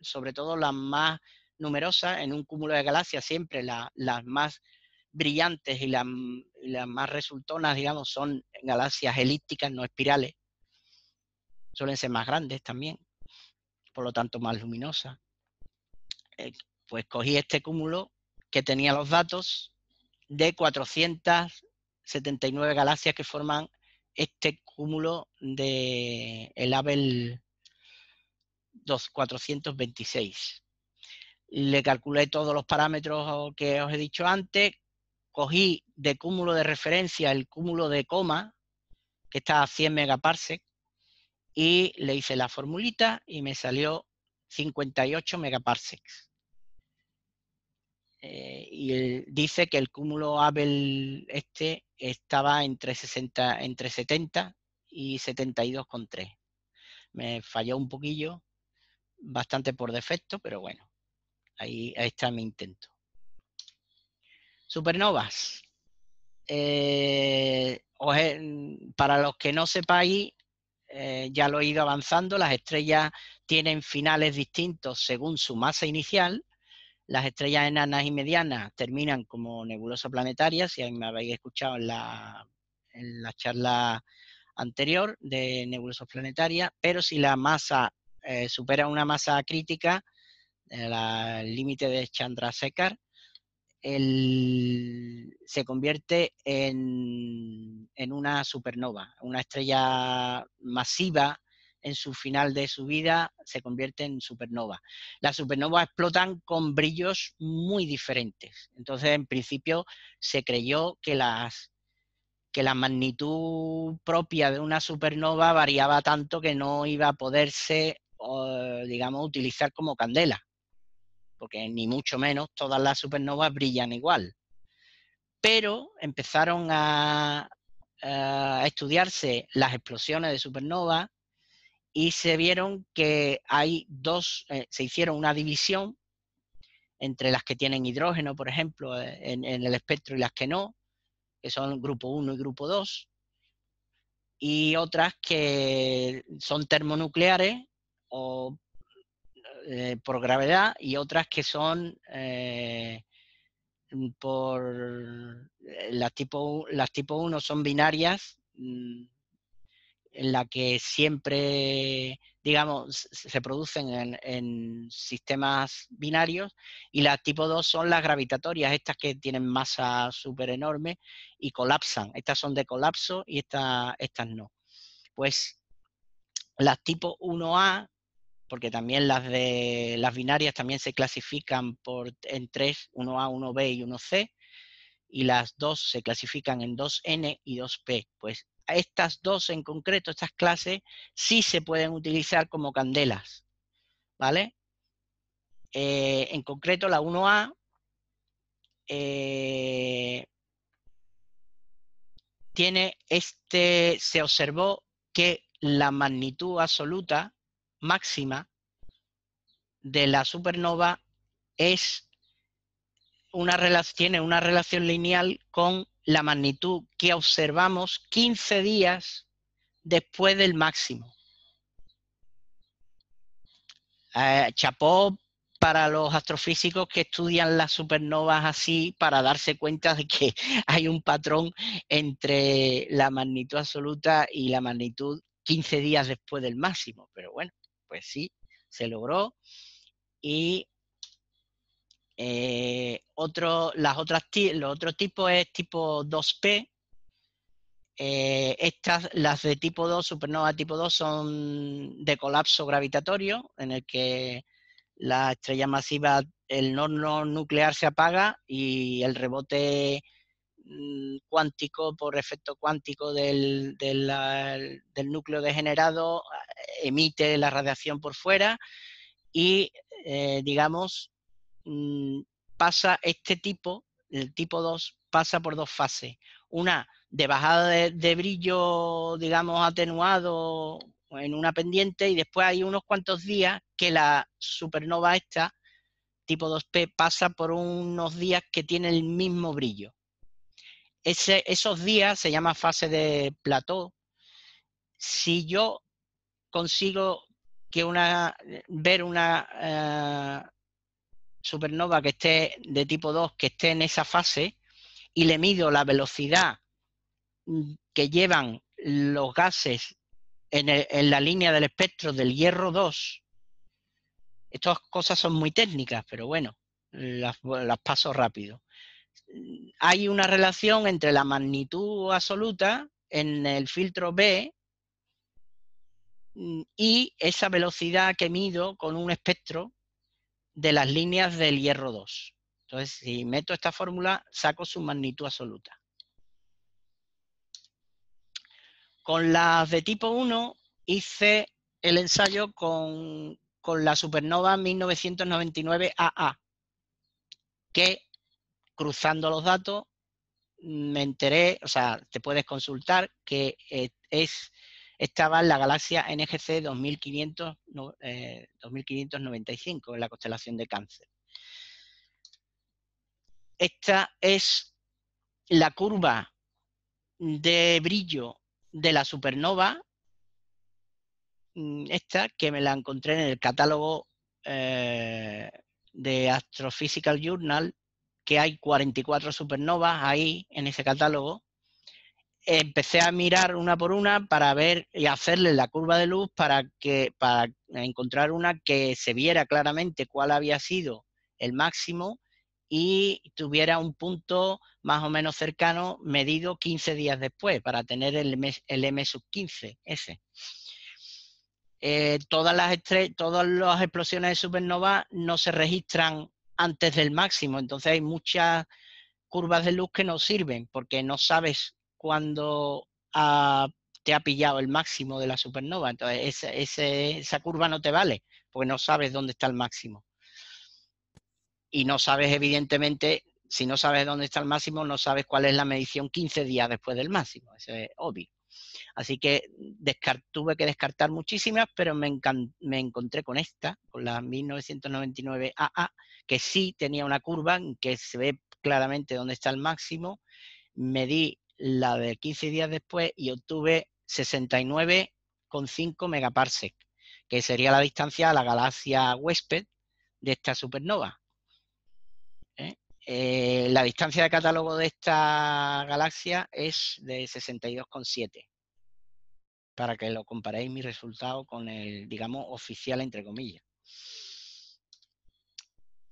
Speaker 1: sobre todo las más numerosas, en un cúmulo de galaxias siempre las más brillantes y las, más resultonas, digamos, son galaxias elípticas, no espirales. Suelen ser más grandes también, por lo tanto más luminosas. Eh, pues cogí este cúmulo que tenía los datos de 479 galaxias que forman este cúmulo de el Abel 426. Le calculé todos los parámetros que os he dicho antes, cogí de cúmulo de referencia el cúmulo de coma, que está a 100 megaparsec, y le hice la formulita y me salió 58 megaparsecs. Eh, y dice que el cúmulo Abel este estaba entre, 60, entre 70 y 72,3. Me falló un poquillo, bastante por defecto, pero bueno, ahí, ahí está mi intento supernovas. Eh, para los que no sepáis, eh, ya lo he ido avanzando, las estrellas tienen finales distintos según su masa inicial. Las estrellas enanas y medianas terminan como nebulosa planetarias. si me habéis escuchado en la, charla anterior de nebulosa planetarias, pero si la masa eh, supera una masa crítica, el límite de Chandrasekhar, se convierte en, en, una supernova, una estrella masiva en su final de su vida se convierte en supernova. Las supernovas explotan con brillos muy diferentes. Entonces, en principio, se creyó que, las, que la magnitud propia de una supernova variaba tanto que no iba a poderse, digamos, utilizar como candela porque ni mucho menos todas las supernovas brillan igual. Pero empezaron a, a estudiarse las explosiones de supernovas y se vieron que hay dos, eh, se hicieron una división entre las que tienen hidrógeno, por ejemplo, eh, en, en, el espectro y las que no, que son grupo 1 y grupo 2, y otras que son termonucleares o eh, por gravedad y otras que son eh, mm, por eh, las tipo, las tipo 1 son binarias mm, en la que siempre, digamos, se producen en, en, sistemas binarios y las tipo 2 son las gravitatorias, estas que tienen masa súper enorme y colapsan. Estas son de colapso y estas, estas no. Pues las tipo 1A porque también las de las binarias también se clasifican por, en tres, 1A, 1B y 1C, y las dos se clasifican en 2N y 2P. Pues estas dos en concreto, estas clases, sí se pueden utilizar como candelas, ¿vale? Eh, en concreto la 1A eh, tiene este, se observó que la magnitud absoluta máxima de la supernova es una relación, tiene una relación lineal con la magnitud que observamos 15 días después del máximo. Eh, chapó para los astrofísicos que estudian las supernovas así para darse cuenta de que hay un patrón entre la magnitud absoluta y la magnitud 15 días después del máximo, pero bueno pues sí, se logró. Y eh, otro, las otras, los otros tipos es tipo 2P. Eh, estas, las de tipo 2, supernova tipo 2, son de colapso gravitatorio, en el que la estrella masiva, el norno nuclear se apaga y el rebote Mm, cuántico por efecto cuántico del, núcleo degenerado eh, emite la radiación por fuera y, eh, digamos, mm, pasa este tipo, el tipo 2, pasa por dos fases. Una de bajada de, de brillo, digamos, atenuado en una pendiente y después hay unos cuantos días que la supernova esta tipo 2P pasa por unos días que tiene el mismo brillo esos días se llama fase de plató. Si yo consigo que una, ver una eh, supernova que esté de tipo 2, que esté en esa fase, y le mido la velocidad mm, que llevan los gases en, la línea del espectro del hierro 2, estas cosas son muy técnicas, pero bueno, las paso rápido hay una relación entre la magnitud absoluta en el filtro B mm, y esa velocidad que mido con un espectro de las líneas del hierro 2. Entonces, si meto esta fórmula, saco su magnitud absoluta. Con las de tipo 1 hice el ensayo con, la supernova 1999 AA, que cruzando los datos, mm, me enteré, o sea, te puedes consultar que eh, es, estaba en la galaxia NGC 2595, eh, en la constelación de cáncer. Esta es la curva de brillo de la supernova, mm, esta que me la encontré en el catálogo eh, de Astrophysical Journal que hay 44 supernovas ahí en ese catálogo, empecé a mirar una por una para ver y hacerle la curva de luz para que para encontrar una que se viera claramente cuál había sido el máximo y tuviera un punto más o menos cercano medido 15 días después para tener el M, sub 15 ese. Eh, todas las todas las explosiones de supernova no se registran antes del máximo. Entonces hay muchas curvas de luz que no sirven porque no sabes cuándo ah, te ha pillado el máximo de la supernova. Entonces esa curva no te vale porque no sabes dónde está el máximo. Y no sabes, evidentemente, si no sabes dónde está el máximo, no sabes cuál es la medición 15 días después del máximo. Eso es obvio. Así que tuve que descartar muchísimas, pero me, encontré con esta, con la 1999 AA, que sí tenía una curva en que se ve claramente dónde está el máximo. Medí la de 15 días después y obtuve 69,5 megaparsec, que sería la distancia a la galaxia huésped de esta supernova. ¿Eh? Eh, la distancia de catálogo de esta galaxia es de 62,7. Para que lo comparéis mi resultado con el, digamos, oficial, entre comillas.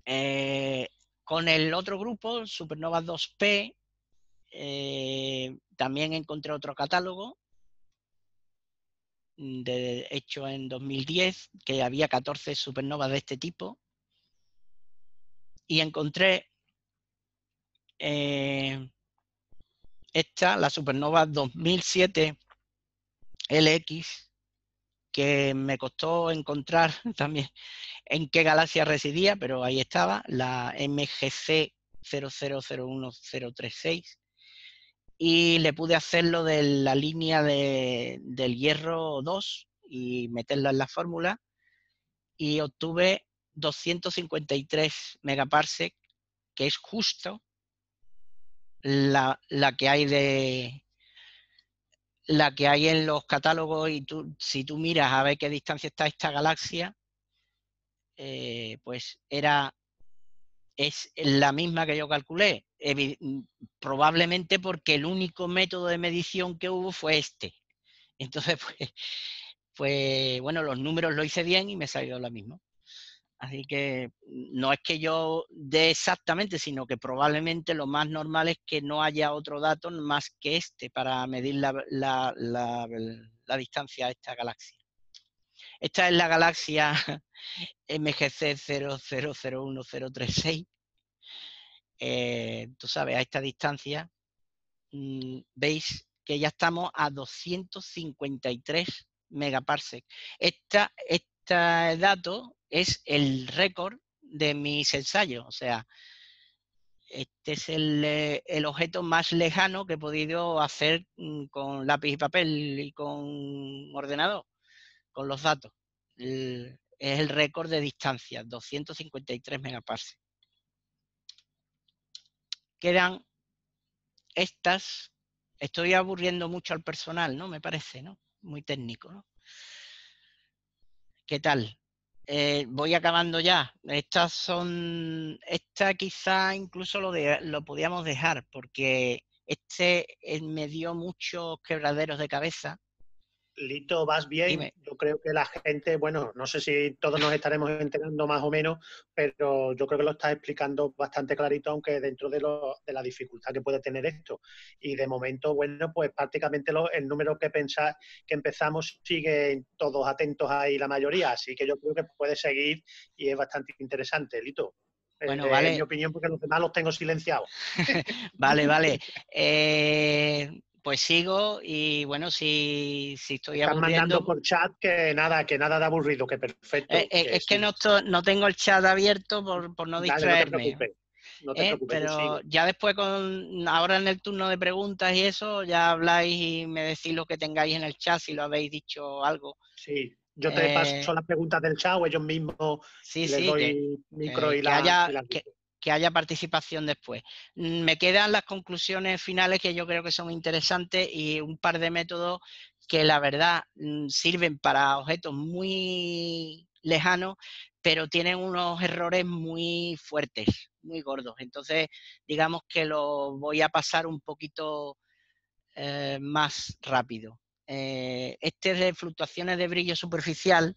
Speaker 1: Eh, con el otro grupo, Supernova 2P, eh, también encontré otro catálogo, mm, de, hecho en 2010, que había 14 supernovas de este tipo. Y encontré eh, esta, la supernova 2007 LX, que me costó encontrar también en qué galaxia residía, pero ahí estaba, la MGC 0001036 y le pude hacerlo de la línea del hierro 2 y meterla en la fórmula y obtuve 253 megaparsec que es justo la, la que hay de la que hay en los catálogos y tú, si tú miras a ver qué distancia está esta galaxia, eh, pues era es la misma que yo calculé, probablemente porque el único método de medición que hubo fue este. Entonces, pues, pues bueno, los números lo hice bien y me salió lo mismo Así que mm, no es que yo dé exactamente, sino que probablemente lo más normal es que no haya otro dato más que este para medir la, distancia a esta galaxia. Esta es la galaxia MGC 0001036. Eh, tú sabes, a esta distancia, mm, veis que ya estamos a 253 megaparsecs. Esta, esta este dato es el récord de mis ensayos. O sea, este es eh, el, objeto más lejano que he podido hacer mm, con lápiz y papel y con ordenador, con los datos. es el récord de distancia, 253 megaparsecs. Quedan estas. Estoy aburriendo mucho al personal, ¿no? Me parece, ¿no? Muy técnico, ¿no? ¿Qué tal? Eh, voy acabando ya. Estas son, esta quizá incluso lo, lo podíamos dejar porque este eh, me dio muchos quebraderos de cabeza
Speaker 2: Lito, vas bien. Yo creo que la gente, bueno, no sé si todos nos estaremos enterando más o menos, pero yo creo que lo estás explicando bastante clarito, aunque dentro de, lo, de la dificultad que puede tener esto. Y de momento, bueno, pues prácticamente el número que pensá, que empezamos sigue todos atentos ahí la mayoría, así que yo creo que puede seguir y es bastante interesante, Lito.
Speaker 1: Eh, bueno, vale. En mi
Speaker 2: opinión, porque los demás los tengo silenciados.
Speaker 1: vale, vale. Eh, pues sigo y bueno, si, si estoy Están mandando por chat que nada, que
Speaker 2: nada de aburrido, que perfecto. Eh, eh, es que no,
Speaker 1: no tengo el chat abierto por, no distraerme.
Speaker 2: no te preocupes. ¿eh? pero
Speaker 1: ya después con ahora en el turno de preguntas y eso ya habláis y me decís lo que tengáis en el chat si lo habéis dicho algo. Sí, yo te paso las
Speaker 2: preguntas del chat o ellos mismos sí, sí, doy micro y, la,
Speaker 1: que haya participación después. Mm, me quedan las conclusiones finales que yo creo que son interesantes y un par de métodos que la verdad mm, sirven para objetos muy lejanos, pero tienen unos errores muy fuertes, muy gordos. Entonces, digamos que lo voy a pasar un poquito eh, más rápido. Eh, este de fluctuaciones de brillo superficial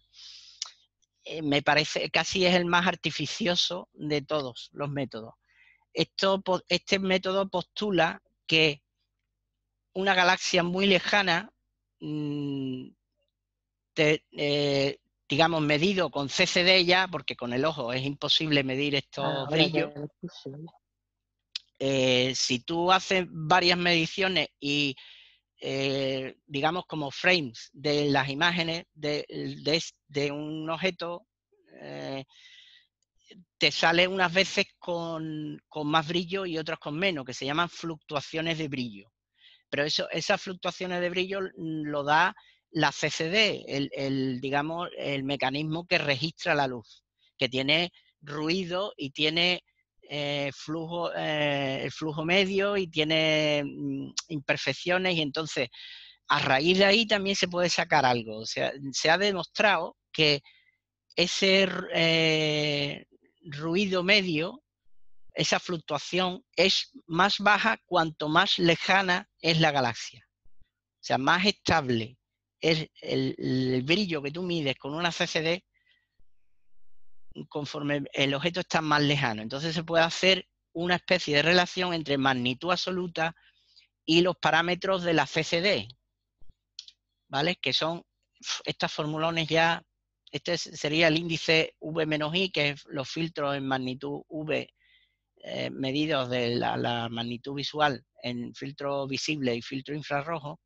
Speaker 1: eh, me parece, casi es el más artificioso de todos los métodos. Esto, este método postula que una galaxia muy lejana, mm, eh, digamos, medido con CCD ya, porque con el ojo es imposible medir estos brillos. Eh, si tú haces varias mediciones y eh, digamos, como frames de las imágenes de, un objeto, eh, te sale unas veces con, más brillo y otras con menos, que se llaman fluctuaciones de brillo. Pero eso, esas fluctuaciones de brillo lo da la CCD, digamos, el mecanismo que registra la luz, que tiene ruido y tiene eh, flujo, eh, el flujo medio y tiene mm, imperfecciones y entonces a raíz de ahí también se puede sacar algo. O sea, se ha demostrado que ese eh, ruido medio, esa fluctuación, es más baja cuanto más lejana es la galaxia. O sea, más estable es el brillo que tú mides con una CCD conforme el objeto está más lejano. Entonces se puede hacer una especie de relación entre magnitud absoluta y los parámetros de la CCD, ¿vale? Que son estas formulones ya, este sería el índice V-I, que es los filtros en magnitud V eh, medidos de la, la, magnitud visual en filtro visible y filtro infrarrojo,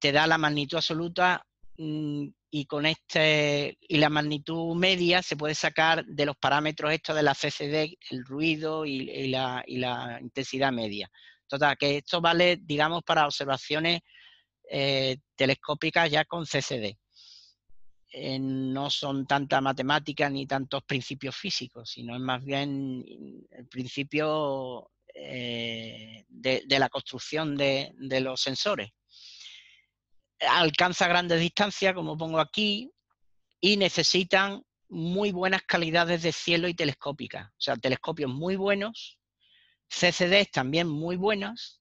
Speaker 1: te da la magnitud absoluta Mm, y con este y la magnitud media se puede sacar de los parámetros estos de la CCD, el ruido y, la, intensidad media. que esto vale, digamos, para observaciones eh, telescópicas ya con CCD. Eh, no son tanta matemática ni tantos principios físicos, sino es más bien el principio eh, de, la construcción de los sensores alcanza grandes distancias, como pongo aquí, y necesitan muy buenas calidades de cielo y telescópicas. O sea, telescopios muy buenos, CCDs también muy buenas,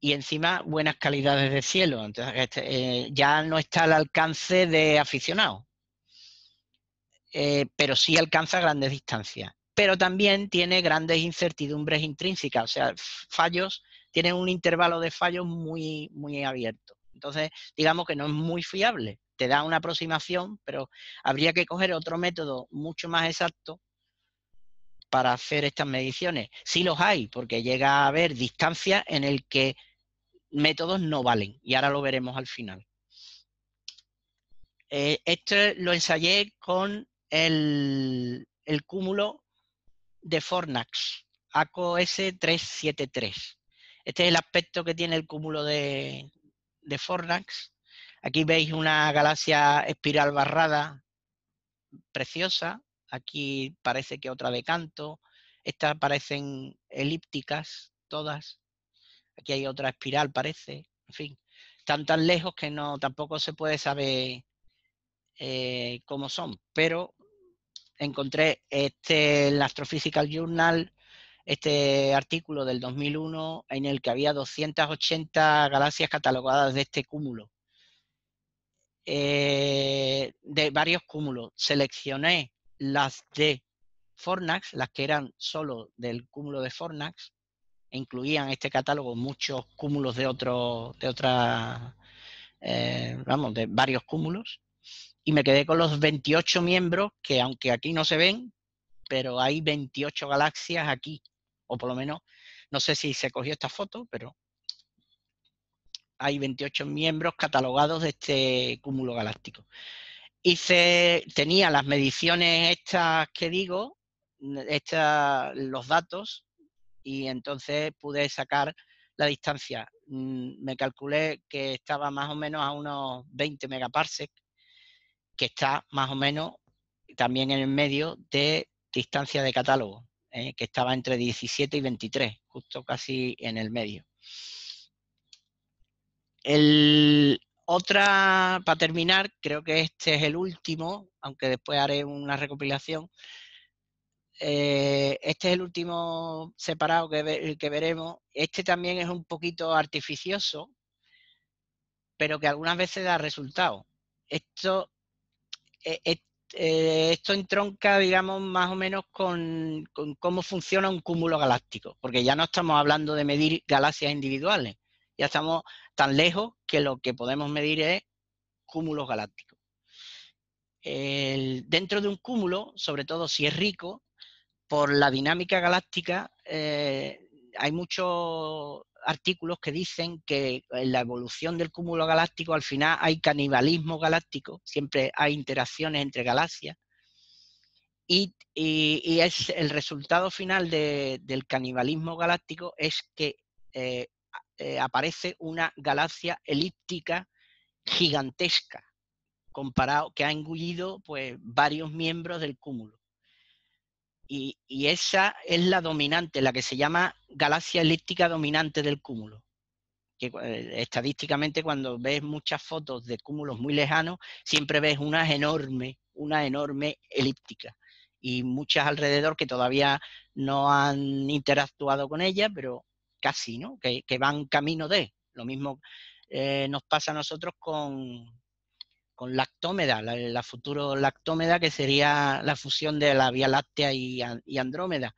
Speaker 1: y encima buenas calidades de cielo. Entonces, este, eh, ya no está al alcance de aficionados, eh, pero sí alcanza grandes distancias. Pero también tiene grandes incertidumbres intrínsecas, o sea, fallos, tienen un intervalo de fallos muy, muy abierto. Entonces, digamos que no es muy fiable. Te da una aproximación, pero habría que coger otro método mucho más exacto para hacer estas mediciones. Sí los hay, porque llega a haber distancias en el que métodos no valen. Y ahora lo veremos al final. Eh, esto lo ensayé con el, el cúmulo de Fornax, ACOS 373. Este es el aspecto que tiene el cúmulo de, de Fornax. Aquí veis una galaxia espiral barrada preciosa. Aquí parece que otra de canto. Estas parecen elípticas, todas. Aquí hay otra espiral, parece. En fin, están tan lejos que no tampoco se puede saber eh, cómo son. Pero encontré este, el Astrophysical Journal este artículo del 2001 en el que había 280 galaxias catalogadas de este cúmulo, eh, de varios cúmulos. Seleccioné las de Fornax, las que eran solo del cúmulo de Fornax, e incluían este catálogo muchos cúmulos de otros, de otras, eh, vamos, de varios cúmulos. Y me quedé con los 28 miembros que, aunque aquí no se ven, pero hay 28 galaxias aquí o por lo menos, no sé si se cogió esta foto, pero hay 28 miembros catalogados de este cúmulo galáctico. Hice, tenía las mediciones estas que digo, estas los datos, y entonces pude sacar la distancia. Mm, me calculé que estaba más o menos a unos 20 megaparsec, que está más o menos también en el medio de distancia de catálogo. Eh, que estaba entre 17 y 23, justo casi en el medio. El, otra, para terminar, creo que este es el último, aunque después haré una recopilación. Eh, este es el último separado que, que veremos. Este también es un poquito artificioso, pero que algunas veces da resultado. Esto, e, eh, esto entronca, digamos, más o menos con, cómo funciona un cúmulo galáctico, porque ya no estamos hablando de medir galaxias individuales, ya estamos tan lejos que lo que podemos medir es cúmulos galácticos. dentro de un cúmulo, sobre todo si es rico, por la dinámica galáctica eh, hay mucho artículos que dicen que en la evolución del cúmulo galáctico al final hay canibalismo galáctico, siempre hay interacciones entre galaxias, y, es el resultado final del canibalismo galáctico es que eh, eh, aparece una galaxia elíptica gigantesca, comparado, que ha engullido pues, varios miembros del cúmulo. Y, esa es la dominante, la que se llama galaxia elíptica dominante del cúmulo. Que eh, estadísticamente cuando ves muchas fotos de cúmulos muy lejanos, siempre ves una enorme, una enorme elíptica. Y muchas alrededor que todavía no han interactuado con ella, pero casi, ¿no? Que, van camino de. Lo mismo eh, nos pasa a nosotros con, con lactómeda, la, futuro lactómeda, que sería la fusión de la Vía Láctea y, Andrómeda.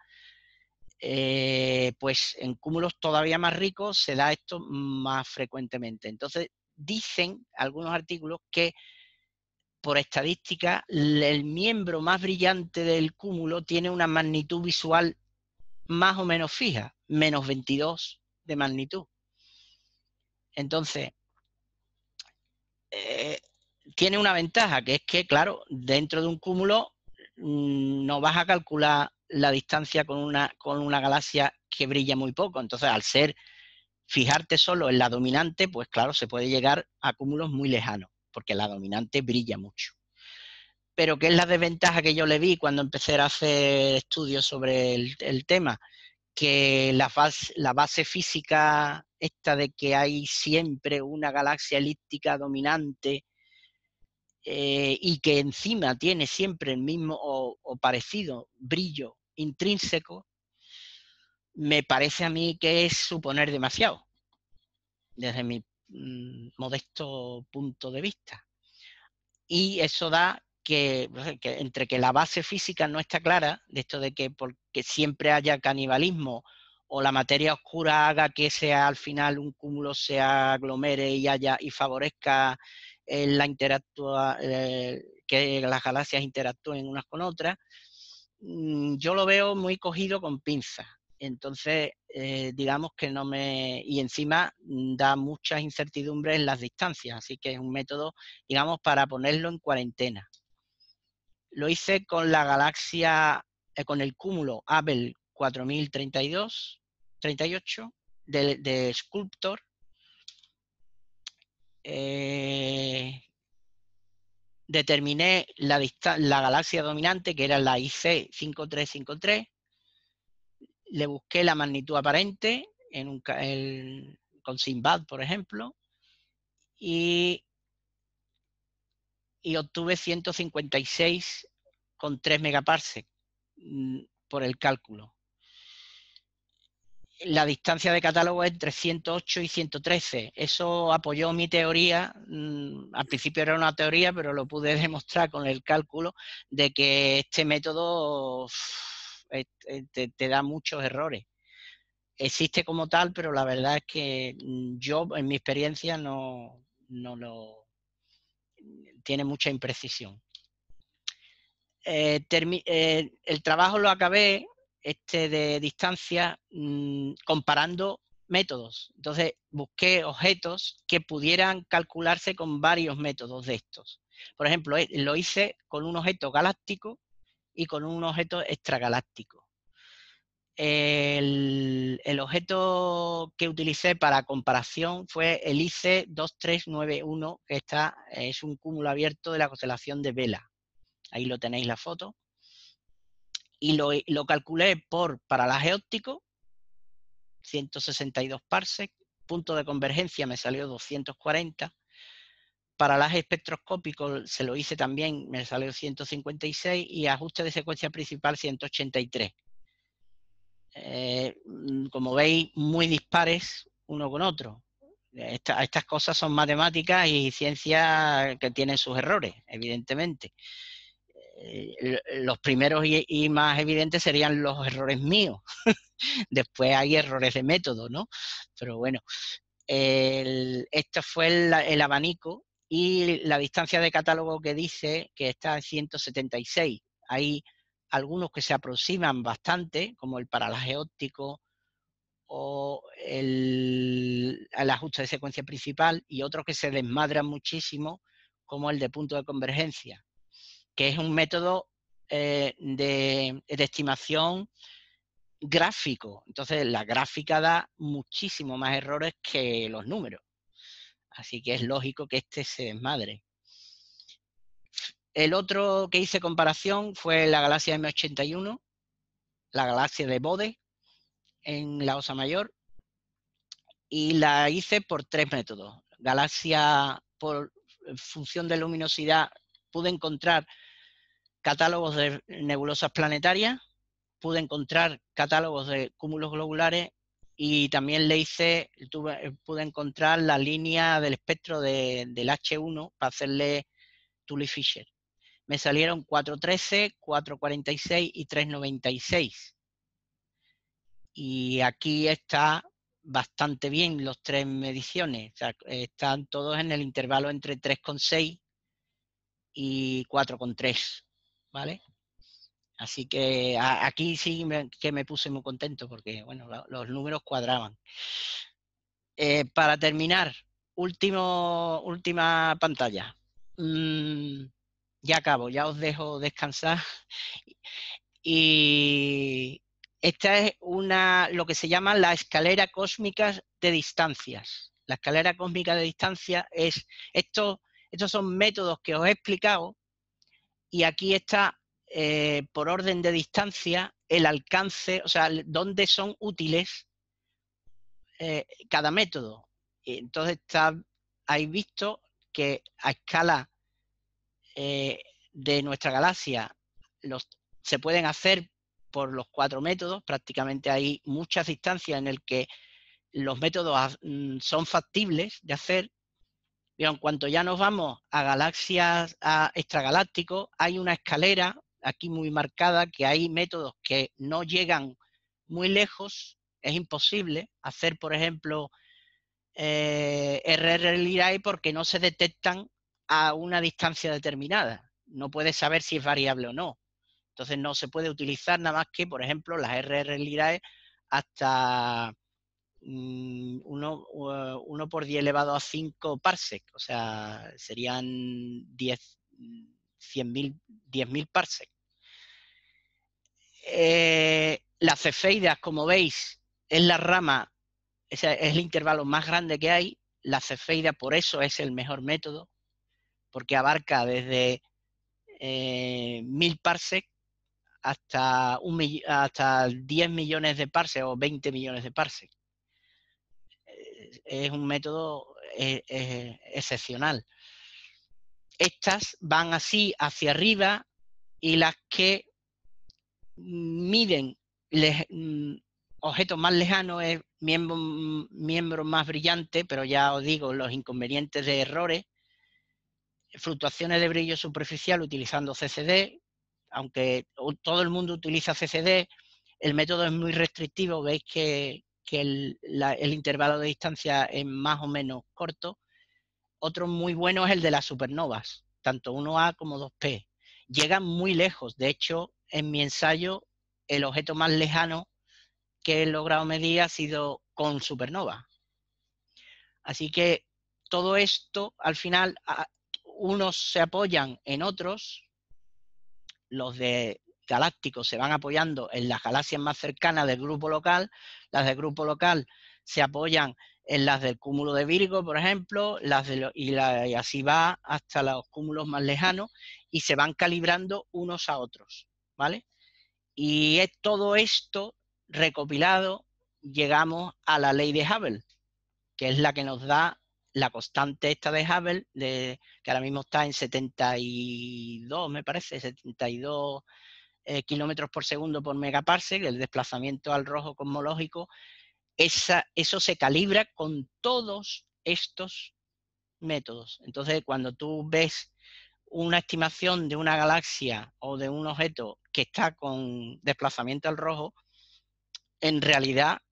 Speaker 1: Eh, pues en cúmulos todavía más ricos se da esto más frecuentemente. Entonces, dicen algunos artículos que por estadística el miembro más brillante del cúmulo tiene una magnitud visual más o menos fija, menos 22 de magnitud. Entonces, eh, tiene una ventaja, que es que, claro, dentro de un cúmulo mm, no vas a calcular la distancia con una, con una galaxia que brilla muy poco. Entonces, al ser fijarte solo en la dominante, pues claro, se puede llegar a cúmulos muy lejanos, porque la dominante brilla mucho. Pero, ¿qué es la desventaja que yo le vi cuando empecé a hacer estudios sobre el, tema? Que la, la base física, esta de que hay siempre una galaxia elíptica dominante, eh, y que encima tiene siempre el mismo o, parecido brillo intrínseco, me parece a mí que es suponer demasiado, desde mi mm, modesto punto de vista. Y eso da que, que, entre que la base física no está clara, de esto de que porque siempre haya canibalismo o la materia oscura haga que sea al final un cúmulo se aglomere y haya y favorezca la interactúa, eh, que las galaxias interactúen unas con otras, mm, yo lo veo muy cogido con pinzas. Entonces, eh, digamos que no me... Y encima mm, da muchas incertidumbres en las distancias, así que es un método, digamos, para ponerlo en cuarentena. Lo hice con la galaxia, eh, con el cúmulo Abel 4032, 38, de Sculptor, eh, determiné la, galaxia dominante, que era la IC 5353, le busqué la magnitud aparente en un, con Simbad, por ejemplo, y, y obtuve 156,3 megaparsec mm, por el cálculo la distancia de catálogo es entre 108 y 113. Eso apoyó mi teoría, mm, al principio era una teoría, pero lo pude demostrar con el cálculo de que este método te, da muchos errores. Existe como tal, pero la verdad es que mm, yo, en mi experiencia, no, no lo... tiene mucha imprecisión. Eh, eh, el trabajo lo acabé este de distancia mm, comparando métodos. Entonces busqué objetos que pudieran calcularse con varios métodos de estos. Por ejemplo, eh, lo hice con un objeto galáctico y con un objeto extragaláctico. El, el objeto que utilicé para comparación fue el IC2391, que está, es un cúmulo abierto de la constelación de Vela. Ahí lo tenéis la foto y lo, calculé por paralaje óptico, 162 parsec, punto de convergencia me salió 240, paralaje espectroscópico se lo hice también, me salió 156 y ajuste de secuencia principal 183. Eh, como veis, muy dispares uno con otro. estas cosas son matemáticas y ciencias que tienen sus errores, evidentemente. Eh, eh, los primeros y, más evidentes serían los errores míos. Después hay errores de método, ¿no? Pero bueno, esto este fue el, abanico y la distancia de catálogo que dice que está en 176. Hay algunos que se aproximan bastante, como el paralaje óptico o el ajuste de secuencia principal, y otros que se desmadran muchísimo, como el de punto de convergencia que es un método eh, de, de, estimación gráfico. Entonces, la gráfica da muchísimo más errores que los números. Así que es lógico que este se desmadre. El otro que hice comparación fue la galaxia M81, la galaxia de Bode, en la Osa Mayor, y la hice por tres métodos. Galaxia por función de luminosidad pude encontrar catálogos de nebulosas planetarias, pude encontrar catálogos de cúmulos globulares y también le hice, pude encontrar la línea del espectro del H1 para hacerle Tully Fisher. Me salieron 413, 446 y 396. Y aquí está bastante bien los tres mediciones. están todos en el intervalo entre 3,6 y 4,3. ¿vale? Así que aquí sí que me puse muy contento porque, bueno, los números cuadraban. Eh, para terminar, último, última pantalla. Mm, ya acabo, ya os dejo descansar. Y esta es una, lo que se llama la escalera cósmica de distancias. La escalera cósmica de distancia es, esto, estos son métodos que os he explicado, y aquí está eh, por orden de distancia el alcance, o sea, dónde son útiles eh, cada método. entonces está, habéis visto que a escala eh, de nuestra galaxia los, se pueden hacer por los cuatro métodos, prácticamente hay muchas distancias en las que los métodos mm, son factibles de hacer, en cuanto ya nos vamos a galaxias a extragalácticos, hay una escalera aquí muy marcada que hay métodos que no llegan muy lejos, es imposible hacer, por ejemplo, eh, porque no se detectan a una distancia determinada. No puede saber si es variable o no. Entonces no se puede utilizar nada más que, por ejemplo, las RR hasta 1, mm, eh, por 10 elevado a 5 parsec, o sea, serían 10, 100.000 10 parsec. las cefeidas, como veis, es la rama, es, es el intervalo más grande que hay. La cefeida, por eso, es el mejor método, porque abarca desde 1.000 eh, parsec hasta, un, hasta 10 millones de parsec o 20 millones de parsec es un método eh, eh, excepcional. Estas van así hacia arriba y las que miden mm, objetos más lejanos es miembro, mm, miembro más brillante, pero ya os digo los inconvenientes de errores, fluctuaciones de brillo superficial utilizando CCD, aunque todo el mundo utiliza CCD, el método es muy restrictivo, veis que, que el, intervalo de distancia es más o menos corto. Otro muy bueno es el de las supernovas, tanto 1A como 2P. Llegan muy lejos. De hecho, en mi ensayo, el objeto más lejano que he logrado medir ha sido con supernova. Así que todo esto, al final, unos se apoyan en otros, los de galácticos se van apoyando en las galaxias más cercanas del grupo local, las del grupo local se apoyan en las del cúmulo de Virgo, por ejemplo, las de y, así va hasta los cúmulos más lejanos y se van calibrando unos a otros, ¿vale? Y es todo esto recopilado llegamos a la ley de Hubble, que es la que nos da la constante esta de Hubble, que ahora mismo está en 72, me parece, 72 eh, kilómetros por segundo por megaparsec, el desplazamiento al rojo cosmológico, eso se calibra con todos estos métodos. Entonces, cuando tú ves una estimación de una galaxia o de un objeto que está con desplazamiento al rojo, en realidad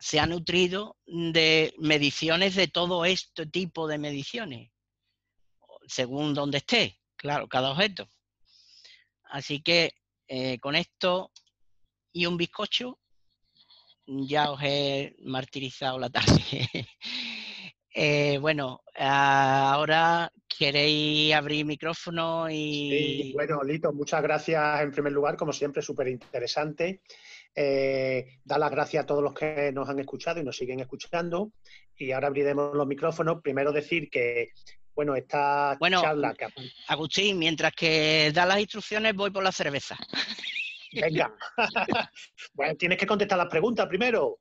Speaker 1: se ha nutrido de mediciones de todo este tipo de mediciones, según donde esté, claro, cada objeto. Así que eh, con esto y un bizcocho ya os he martirizado la tarde. Eh, bueno, ah, ahora queréis abrir micrófono y...
Speaker 2: bueno, Lito, muchas gracias en primer lugar, como siempre, súper interesante. Eh, da las gracias a todos los que nos han escuchado y nos siguen escuchando. Y ahora abriremos los micrófonos. Primero decir que bueno, esta
Speaker 1: Agustín, mientras que da las instrucciones, voy por la cerveza. Venga.
Speaker 2: bueno, tienes que contestar las preguntas primero.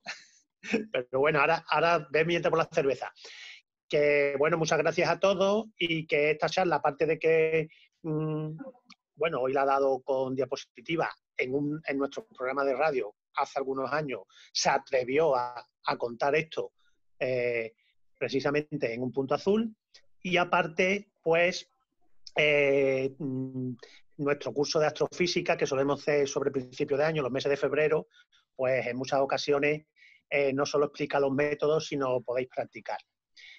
Speaker 2: Pero bueno, ahora, ahora ven mientras por la cerveza. Que bueno, muchas gracias a todos y que esta charla, aparte de que, mm, bueno, hoy la ha dado con diapositiva en, un, en nuestro programa de radio hace algunos años, se atrevió a, contar esto eh, precisamente en un punto azul, y aparte, pues eh, mm, nuestro curso de astrofísica, que solemos hacer sobre principio de año, los meses de febrero, pues en muchas ocasiones eh, no solo explica los métodos, sino podéis practicar.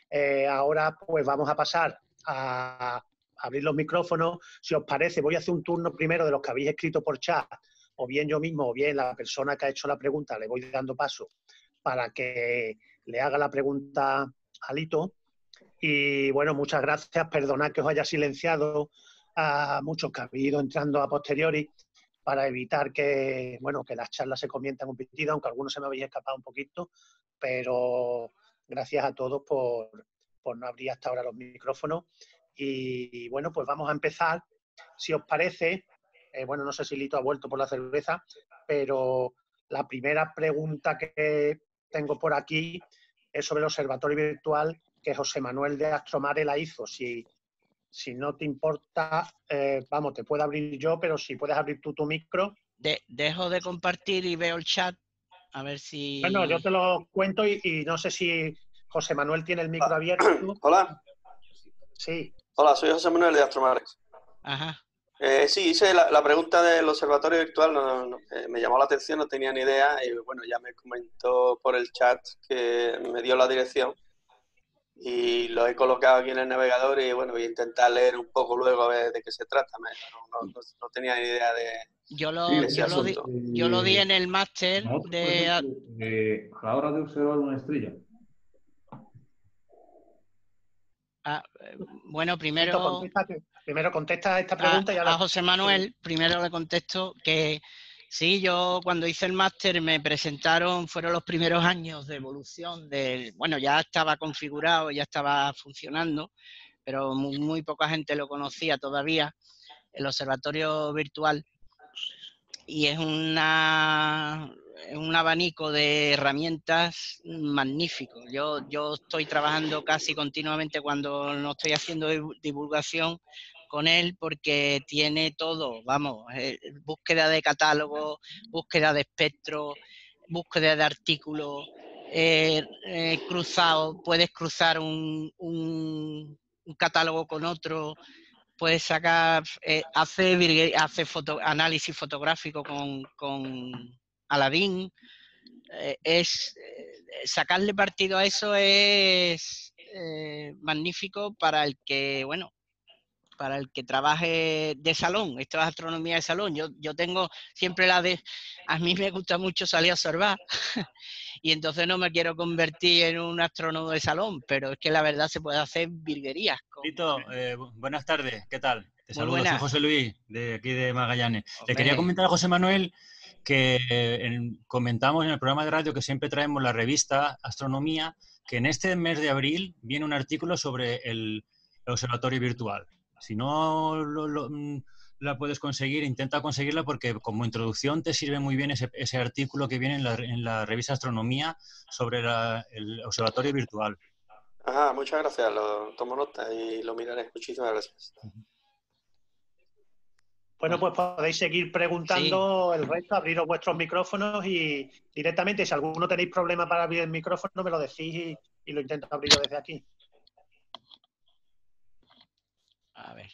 Speaker 2: Eh, ahora, pues vamos a pasar a abrir los micrófonos. Si os parece, voy a hacer un turno primero de los que habéis escrito por chat, o bien yo mismo, o bien la persona que ha hecho la pregunta, le voy dando paso para que le haga la pregunta a Lito y bueno, muchas gracias. Perdonad que os haya silenciado a ah, muchos que han ido entrando a posteriori para evitar que, bueno, que las charlas se comiencen un pitido aunque algunos se me habéis escapado un poquito, pero gracias a todos por, no abrir hasta ahora los micrófonos. Y, bueno, pues vamos a empezar. Si os parece, eh, bueno, no sé si Lito ha vuelto por la cerveza, pero la primera pregunta que tengo por aquí es sobre el observatorio virtual que José Manuel de Astromare la hizo. Si, si no te importa, eh, vamos, te puedo abrir yo, pero si puedes abrir tú tu micro.
Speaker 1: dejo de compartir y veo el
Speaker 3: chat, a ver si... Bueno, yo te
Speaker 2: lo cuento y, no sé si José Manuel tiene el micro ah, abierto.
Speaker 3: Hola. Sí. Hola, soy José Manuel de Astromare. Ajá. Eh, sí, hice la, pregunta del observatorio virtual, eh, me llamó la atención, no tenía ni idea y bueno, ya me comentó por el chat que me dio la dirección y lo he colocado aquí en el navegador y bueno, voy a intentar leer un poco luego a ver de qué se trata. No, tenía idea de...
Speaker 1: Yo lo, yo, lo di, eh, en el máster de... Eh, a la hora de observar una estrella. Ah, bueno, primero...
Speaker 2: primero contesta esta pregunta y ahora... A José Manuel,
Speaker 1: primero le contesto que Sí, yo cuando hice el máster me presentaron, fueron los primeros años de evolución del, bueno, ya estaba configurado, ya estaba funcionando, pero muy, poca gente lo conocía todavía, el observatorio virtual. Y es una, un abanico de herramientas magnífico. Yo, yo estoy trabajando casi continuamente cuando no estoy haciendo divulgación, con él porque tiene todo, vamos, eh, búsqueda de catálogo, búsqueda de espectro, búsqueda de artículo eh, eh, cruzado, puedes cruzar un, un, catálogo con otro, puedes sacar, hace, hace foto, análisis fotográfico con, con Aladín, es sacarle partido a eso es magnífico para el que, bueno, para el que trabaje de salón, esta es astronomía de salón. Yo, yo tengo siempre la de, a mí me gusta mucho salir a observar y entonces no me quiero convertir en un astrónomo de salón, pero es que la verdad se puede hacer virguerías. Con... Eh,
Speaker 2: buenas tardes, ¿qué tal?
Speaker 1: Te saludo, soy José
Speaker 2: Luis, de aquí de Magallanes. Le quería comentar a José Manuel que comentamos en el programa de radio que siempre traemos la revista Astronomía, que en este mes de abril viene un artículo sobre el observatorio virtual. Si no mm, la puedes conseguir, intenta conseguirla porque como introducción te sirve muy bien ese, artículo que viene en la, revista Astronomía sobre el observatorio virtual.
Speaker 3: Ajá, muchas gracias. Lo, tomo nota y lo miraré. Muchísimas gracias.
Speaker 2: Bueno, pues podéis seguir preguntando el resto, abriros vuestros micrófonos y directamente, si alguno tenéis problema para abrir el micrófono, me lo decís y, lo intento abrir desde aquí.
Speaker 1: A ver,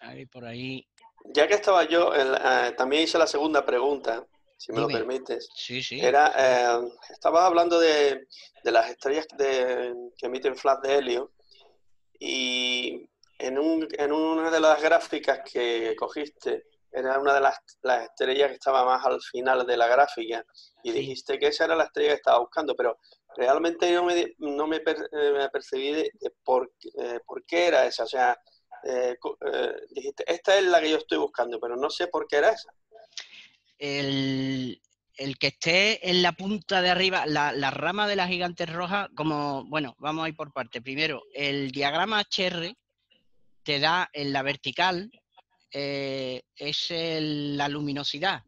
Speaker 1: ahí por ahí.
Speaker 3: Ya que estaba yo, eh, también hice la segunda pregunta, si me lo permites. Sí, sí. Era, eh, estabas hablando de, las estrellas que emiten flash de helio y en, un, en, una de las gráficas que cogiste, era una de las, estrellas que estaba más al final de la gráfica y dijiste que esa era la estrella que estaba buscando, pero realmente no me, no eh, me, percibí de, por, por qué era esa, o sea, eh, eh, dijiste, esta es la que yo estoy buscando, pero no sé por qué era esa.
Speaker 1: El, que esté en la punta de arriba, la, rama de la gigante roja, como, bueno, vamos a ir por parte. Primero, el diagrama HR te da en la vertical, eh, es la luminosidad,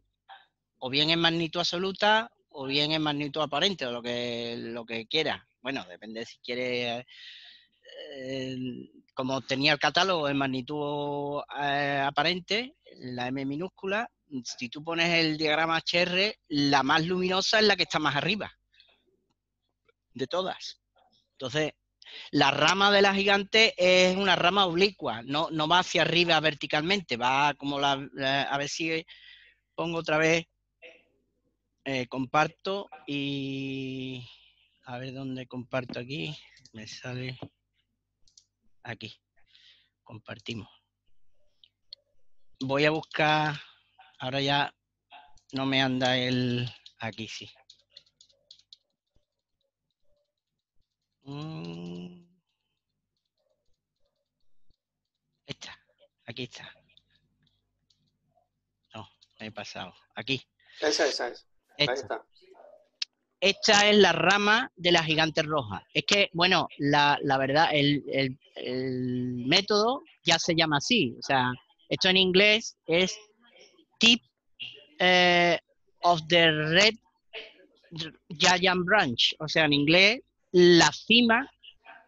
Speaker 1: o bien en magnitud absoluta o bien en magnitud aparente, o lo que, lo que quieras. Bueno, depende si quieres eh, como tenía el catálogo en magnitud eh, aparente, la M minúscula, si tú pones el diagrama HR, la más luminosa es la que está más arriba de todas. Entonces, la rama de la gigante es una rama oblicua, no, no va hacia arriba verticalmente, va como la, a ver si pongo otra vez, eh, comparto y a ver dónde comparto aquí, me sale aquí. Compartimos. Voy a buscar, ahora ya no me anda el, aquí sí. Mm. Esta, aquí está. No, me he pasado. Aquí. Esa, esa, esa. Ahí está esta es la rama de la gigante roja. Es que, bueno, la, la verdad, el, método ya se llama así. O sea, esto en inglés es tip eh, of the red giant branch. O sea, en inglés, la cima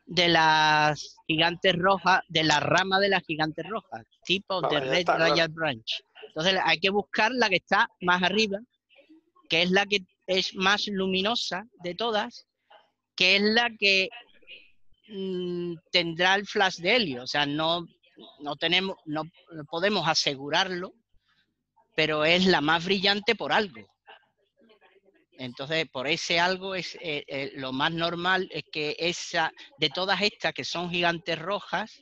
Speaker 1: de las gigantes rojas, de la rama de las gigantes rojas. Tip of the red giant branch. Entonces hay que buscar la que está más arriba, que es la que es más luminosa de todas, que es la que mm, tendrá el flash de helio. O sea, no, no, tenemos, no, podemos asegurarlo, pero es la más brillante por algo. Entonces, por ese algo es eh, eh, lo más normal es que esa de todas estas que son gigantes rojas,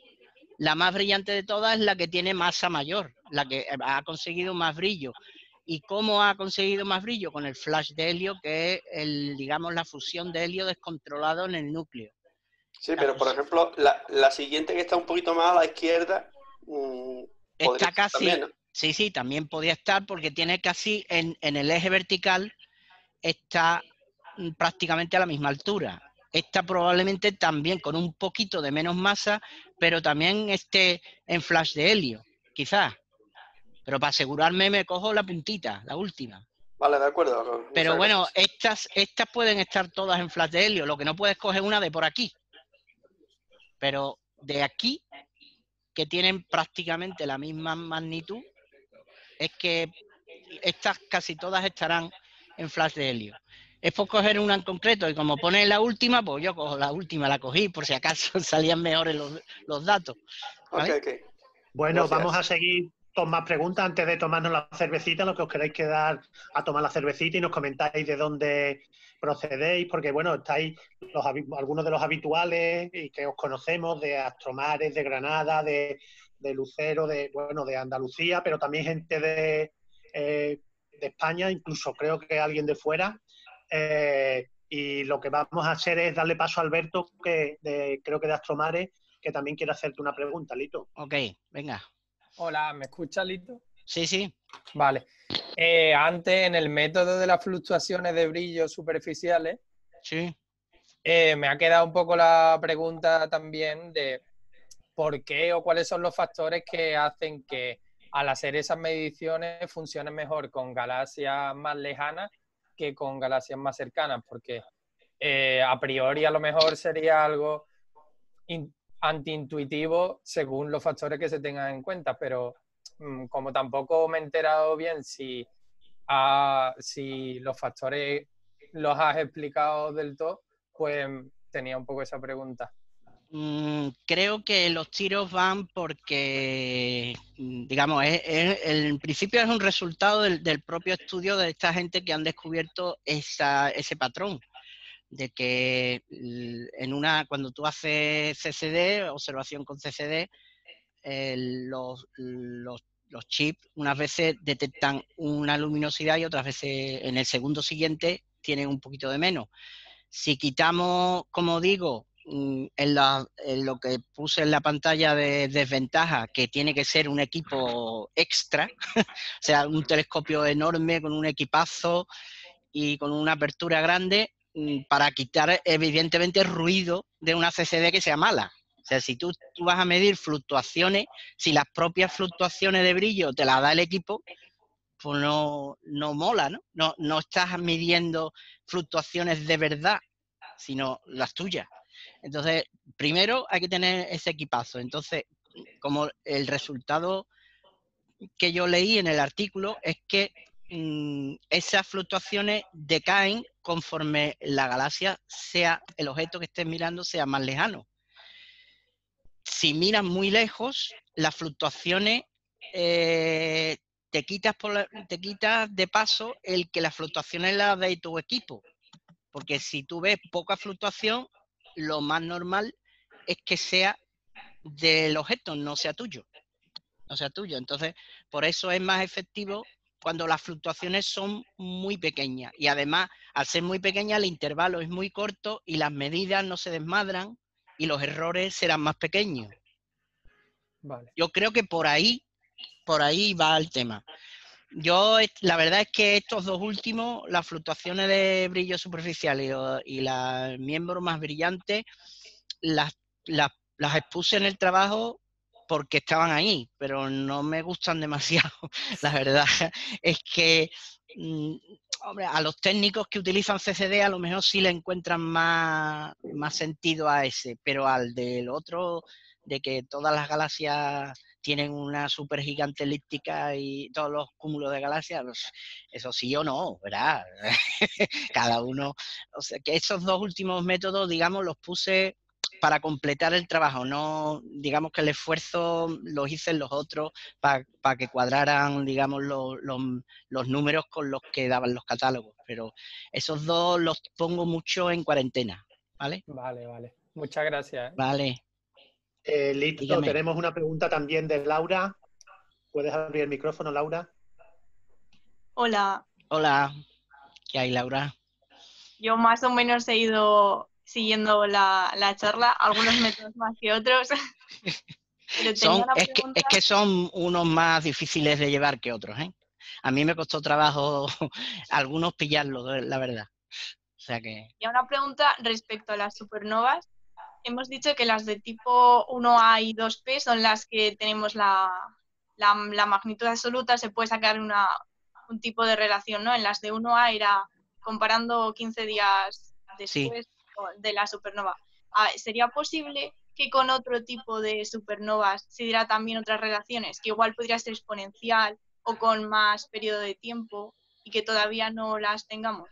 Speaker 1: la más brillante de todas es la que tiene masa mayor, la que ha conseguido más brillo. ¿Y cómo ha conseguido más brillo? Con el flash de helio, que es, el, digamos, la fusión de helio descontrolado en el núcleo. Sí, pero por
Speaker 3: ejemplo, la, siguiente que está un poquito más a la izquierda... Mm, está casi...
Speaker 1: Sí, sí, también podía estar porque tiene casi en, el eje vertical está mm, prácticamente a la misma altura. Está probablemente también con un poquito de menos masa, pero también esté en flash de helio, quizás. Pero para asegurarme me cojo la puntita, la última.
Speaker 3: Vale, de acuerdo. Pero bueno,
Speaker 1: estas, pueden estar todas en flash de helio. Lo que no puedes coger una de por aquí. Pero de aquí, que tienen prácticamente la misma magnitud, es que estas casi todas estarán en flash de helio. Es por coger una en concreto y como pone la última, pues yo cojo la última, la cogí por si acaso salían mejores los, datos. Okay, Bueno, vamos a
Speaker 2: seguir más preguntas antes de tomarnos la cervecita, lo que os queréis quedar a tomar la cervecita y nos comentáis de dónde procedéis, porque bueno, estáis los, algunos de los habituales y que os conocemos de Astromares, de Granada, de, Lucero, de bueno, de Andalucía, pero también gente de, eh, España, incluso creo que alguien de fuera. Eh, y lo que vamos a hacer es darle paso a Alberto, que creo que de Astromares, que también quiere hacerte una pregunta, Lito.
Speaker 1: Ok, venga.
Speaker 2: Hola, ¿me escuchas, Lito? Sí, sí. Vale. Eh, antes, en el método de las fluctuaciones de brillo superficiales, sí. Eh, me ha quedado un poco la pregunta también de por qué o cuáles son los factores que hacen que al hacer esas mediciones funcione mejor con galaxias más lejanas que con galaxias más cercanas, porque eh, a priori a lo mejor sería algo antiintuitivo según los factores que se tengan en cuenta, pero mm, como tampoco me he enterado bien si, si los factores los has explicado del todo, pues tenía un poco esa pregunta.
Speaker 1: Mm, creo que los tiros van porque, mm, digamos, es, en principio es un resultado del, del, propio estudio de esta gente que han descubierto ese patrón de que en una, cuando tú haces CCD, observación con CCD, eh, los, chips unas veces detectan una luminosidad y otras veces en el segundo siguiente tienen un poquito de menos. Si quitamos, como digo, mm, en, en lo que puse en la pantalla de desventaja, que tiene que ser un equipo extra, o sea, un telescopio enorme con un equipazo y con una apertura grande, Mm, para quitar evidentemente ruido de una CCD que sea mala. O sea, si tú, tú vas a medir fluctuaciones, si las propias fluctuaciones de brillo te las da el equipo, pues no, mola, ¿no? ¿no? No estás midiendo fluctuaciones de verdad, sino las tuyas. Entonces, primero hay que tener ese equipazo. Entonces, como el resultado que yo leí en el artículo es que Mm, esas fluctuaciones decaen conforme la galaxia sea el objeto que estés mirando sea más lejano. Si miras muy lejos, las fluctuaciones eh, te quitas te quitas de paso el que las fluctuaciones las de tu equipo, porque si tú ves poca fluctuación, lo más normal es que sea del objeto, no sea tuyo, no sea tuyo. Entonces, por eso es más efectivo cuando las fluctuaciones son muy pequeñas. Y además, al ser muy pequeña, el intervalo es muy corto y las medidas no se desmadran y los errores serán más pequeños. Yo creo que por ahí, por ahí va el tema. Yo, la verdad es que estos dos últimos, las fluctuaciones de brillo superficial y, el miembro más brillante, las, las, las expuse en el trabajo porque estaban ahí, pero no me gustan demasiado. La verdad es que, mm, hombre, a los técnicos que utilizan CCD a lo mejor sí le encuentran más, más sentido a ese, pero al del otro, de que todas las galaxias tienen una supergigante elíptica y todos los cúmulos de galaxias, pues, eso sí o no, ¿verdad? Cada uno, o sea, que esos dos últimos métodos, digamos, los puse para completar el trabajo, no digamos que el esfuerzo lo hice los otros para que cuadraran, digamos, los, números con los que daban los catálogos. Pero esos dos los pongo mucho en cuarentena,
Speaker 2: ¿vale? Vale, vale. Muchas gracias. ¿eh? Vale. Eh, listo, tenemos una pregunta también de Laura. ¿Puedes abrir el micrófono, Laura?
Speaker 1: Hola. Hola. ¿Qué hay, Laura? Yo más o menos he ido siguiendo la, la charla, algunos métodos más que otros. es, que, es, que, son unos más difíciles de llevar que otros. ¿eh? A mí me costó trabajo algunos pillarlos, la verdad. O sea que... Y una pregunta respecto a las supernovas. Hemos dicho que las de tipo 1A y 2P son las que tenemos la, la, magnitud absoluta, se puede sacar una, un tipo de relación, ¿no? En las de 1A era comparando 15 días después de la supernova. Ah, ¿Sería posible que con otro tipo de supernovas se diera también otras relaciones, que igual podría ser exponencial o con más periodo de tiempo y que todavía no las tengamos?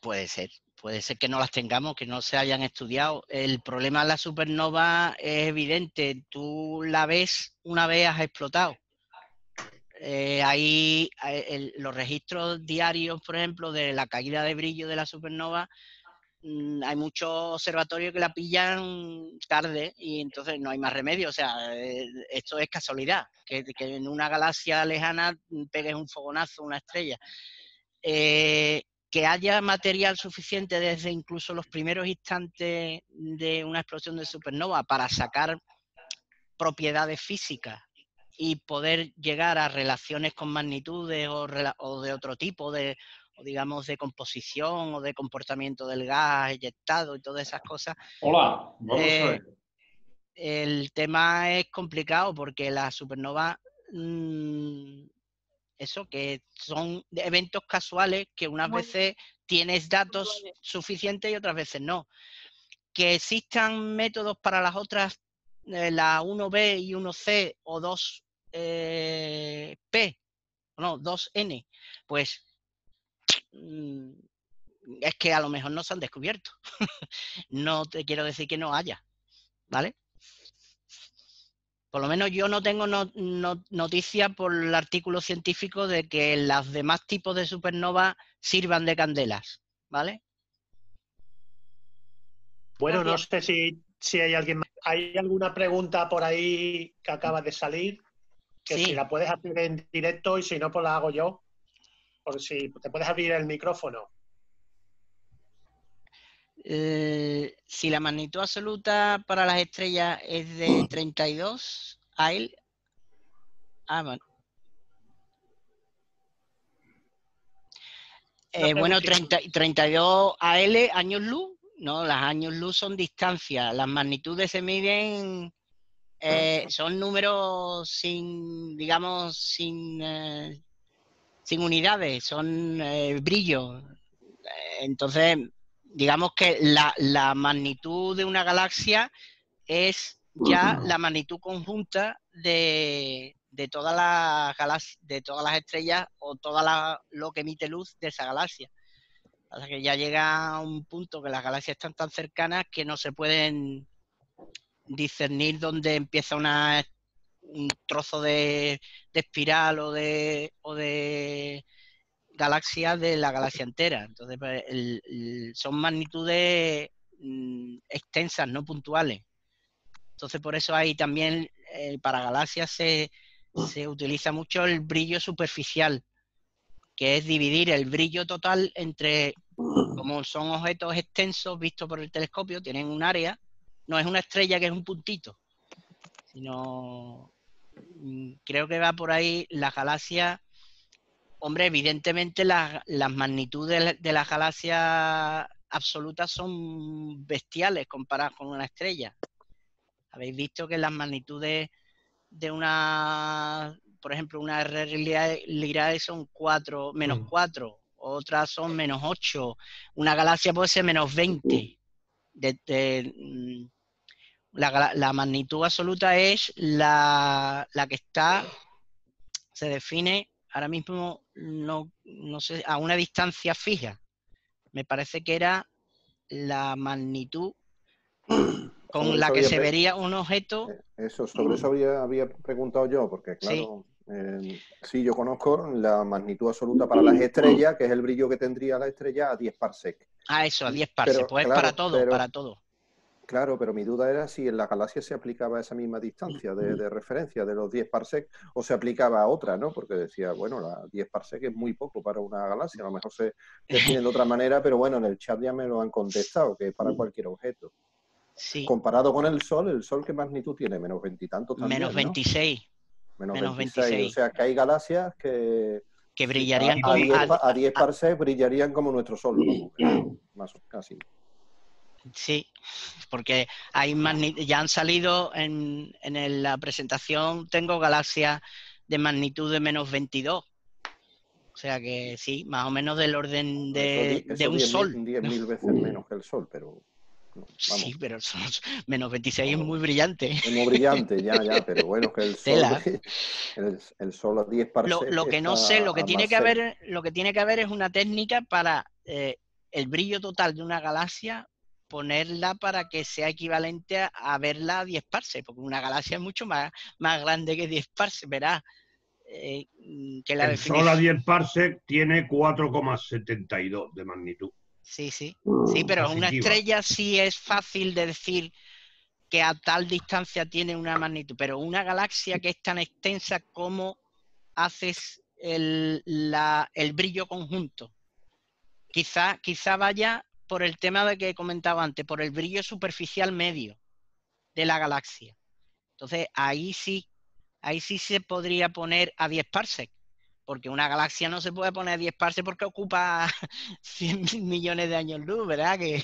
Speaker 1: Puede ser, puede ser que no las tengamos, que no se hayan estudiado. El problema de la supernova es evidente, tú la ves una vez has explotado. Eh, ahí eh, los registros diarios, por ejemplo, de la caída de brillo de la supernova Mm, hay muchos observatorios que la pillan tarde y entonces no hay más remedio. O sea, eh, esto es casualidad, que, en una galaxia lejana pegues un fogonazo, una estrella. Eh, que haya material suficiente desde incluso los primeros instantes de una explosión de supernova para sacar propiedades físicas y poder llegar a relaciones con magnitudes o de otro tipo de digamos de composición o de comportamiento del gas eyectado y todas esas cosas. Hola, vamos a ver. El tema es complicado porque las supernovas, mm, eso que son eventos casuales que unas veces tienes datos suficientes y otras veces no. Que existan métodos para las otras, eh, la 1B y 1C o 2P, eh, o no, 2N, pues Mm, es que a lo mejor no se han descubierto. no te quiero decir que no haya, ¿vale? Por lo menos yo no tengo noticia por el artículo científico de que los demás tipos de supernovas sirvan de candelas, ¿vale?
Speaker 2: Bueno, no sé si, si hay alguien más. ¿Hay alguna pregunta por ahí que acaba de salir? Que si la puedes hacer en directo y si no, pues la hago yo por si te puedes abrir el micrófono.
Speaker 1: Eh, si la magnitud absoluta para las estrellas es de 32, AL. Ah, bueno. Eh, bueno, 30, 32 AL años luz, no, las años luz son distancias, las magnitudes se miden, eh, son números sin, digamos, sin sin unidades, son eh, brillos. Entonces, digamos que la, magnitud de una galaxia es ya la magnitud conjunta de, de todas las de todas las estrellas o todo lo que emite luz de esa galaxia. O que ya llega a un punto que las galaxias están tan cercanas que no se pueden discernir dónde empieza una un trozo de, espiral o de, o de galaxia de la galaxia entera. Entonces, pues, son magnitudes mm, extensas, no puntuales. Entonces, por eso ahí también, eh, para galaxias se, se utiliza mucho el brillo superficial, que es dividir el brillo total entre, como son objetos extensos vistos por el telescopio, tienen un área, no es una estrella que es un puntito, sino creo que va por ahí la galaxia, Hombre, evidentemente las, magnitudes de las galaxias absolutas son bestiales comparadas con una estrella. Habéis visto que las magnitudes de una, por ejemplo, una realidad son 4, menos 4, mm. otras son menos 8, una galaxia puede ser menos 20. De, mm, la, magnitud absoluta es la, la, que está, se define ahora mismo, no, no sé, a una distancia fija. Me parece que era la magnitud con la que se vería un objeto.
Speaker 3: Eso, sobre eso había, preguntado yo, porque claro, em, sí. yo conozco la magnitud absoluta para las estrellas, que es el brillo que tendría la estrella a 10 parsec.
Speaker 1: Ah, eso, a 10 parsec, pues para todo, para todo.
Speaker 3: Claro, pero mi duda era si en la galaxia se aplicaba esa misma distancia de, referencia de los 10 parsec o se aplicaba a otra, ¿no? Porque decía, bueno, la 10 parsec es muy poco para una galaxia, a lo mejor se define de otra manera, pero bueno, en el chat ya me lo han contestado, que es para cualquier objeto. Sí. Comparado con el Sol, ¿el Sol qué magnitud tiene? Menos veintitantos también, Menos
Speaker 1: 26. ¿no? Menos, 26. O sea,
Speaker 3: que hay galaxias que...
Speaker 1: brillarían a, como...
Speaker 3: A 10, brillarían como nuestro Sol, como,
Speaker 1: más casi. Sí, porque hay ya han salido en, la presentación, tengo galaxias de magnitud de menos 22. O sea que sí, más o menos del orden de, de un sol. 10.000 veces menos que el sol, pero... sí, pero menos 26 es muy brillante. Es muy brillante, ya, ya, pero bueno, que el sol, el, sol a
Speaker 3: 10 parsecs. Lo, que no sé, lo que, tiene que, haber,
Speaker 1: lo que tiene que haber es una técnica para eh, el brillo total de una galaxia ponerla para que sea equivalente a, verla a 10 parse porque una galaxia es mucho más, más grande que 10 verá verás. que la el Sol a
Speaker 2: 10 parsec tiene 4,72 de magnitud.
Speaker 1: Sí, sí. Mm, sí, pero una estrella sí es fácil de decir que a tal distancia tiene una magnitud, pero una galaxia que es tan extensa, como haces el, la, el brillo conjunto? Quizá, quizá vaya por el tema de que comentaba antes, por el brillo superficial medio de la galaxia. Entonces, ahí sí, ahí sí se podría poner a 10 parsec porque una galaxia no se puede poner a 10 parsec porque ocupa 100 millones de años luz, ¿verdad? Que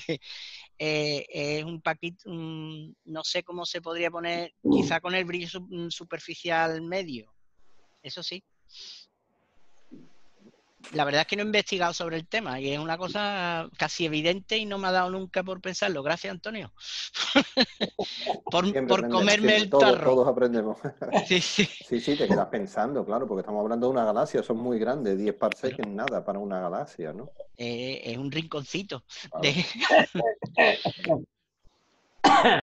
Speaker 1: eh, es un paquito, no sé cómo se podría poner, quizá con el brillo superficial medio. Eso sí la verdad es que no he investigado sobre el tema y es una cosa casi evidente y no me ha dado nunca por pensarlo. Gracias, Antonio. por, comerme el tarro. Todos,
Speaker 3: aprendemos. sí, sí. sí, sí, te quedas pensando, claro, porque estamos hablando de una galaxia, son muy grandes, 10 parsecs en nada para una galaxia, ¿no?
Speaker 1: Eh, es un rinconcito.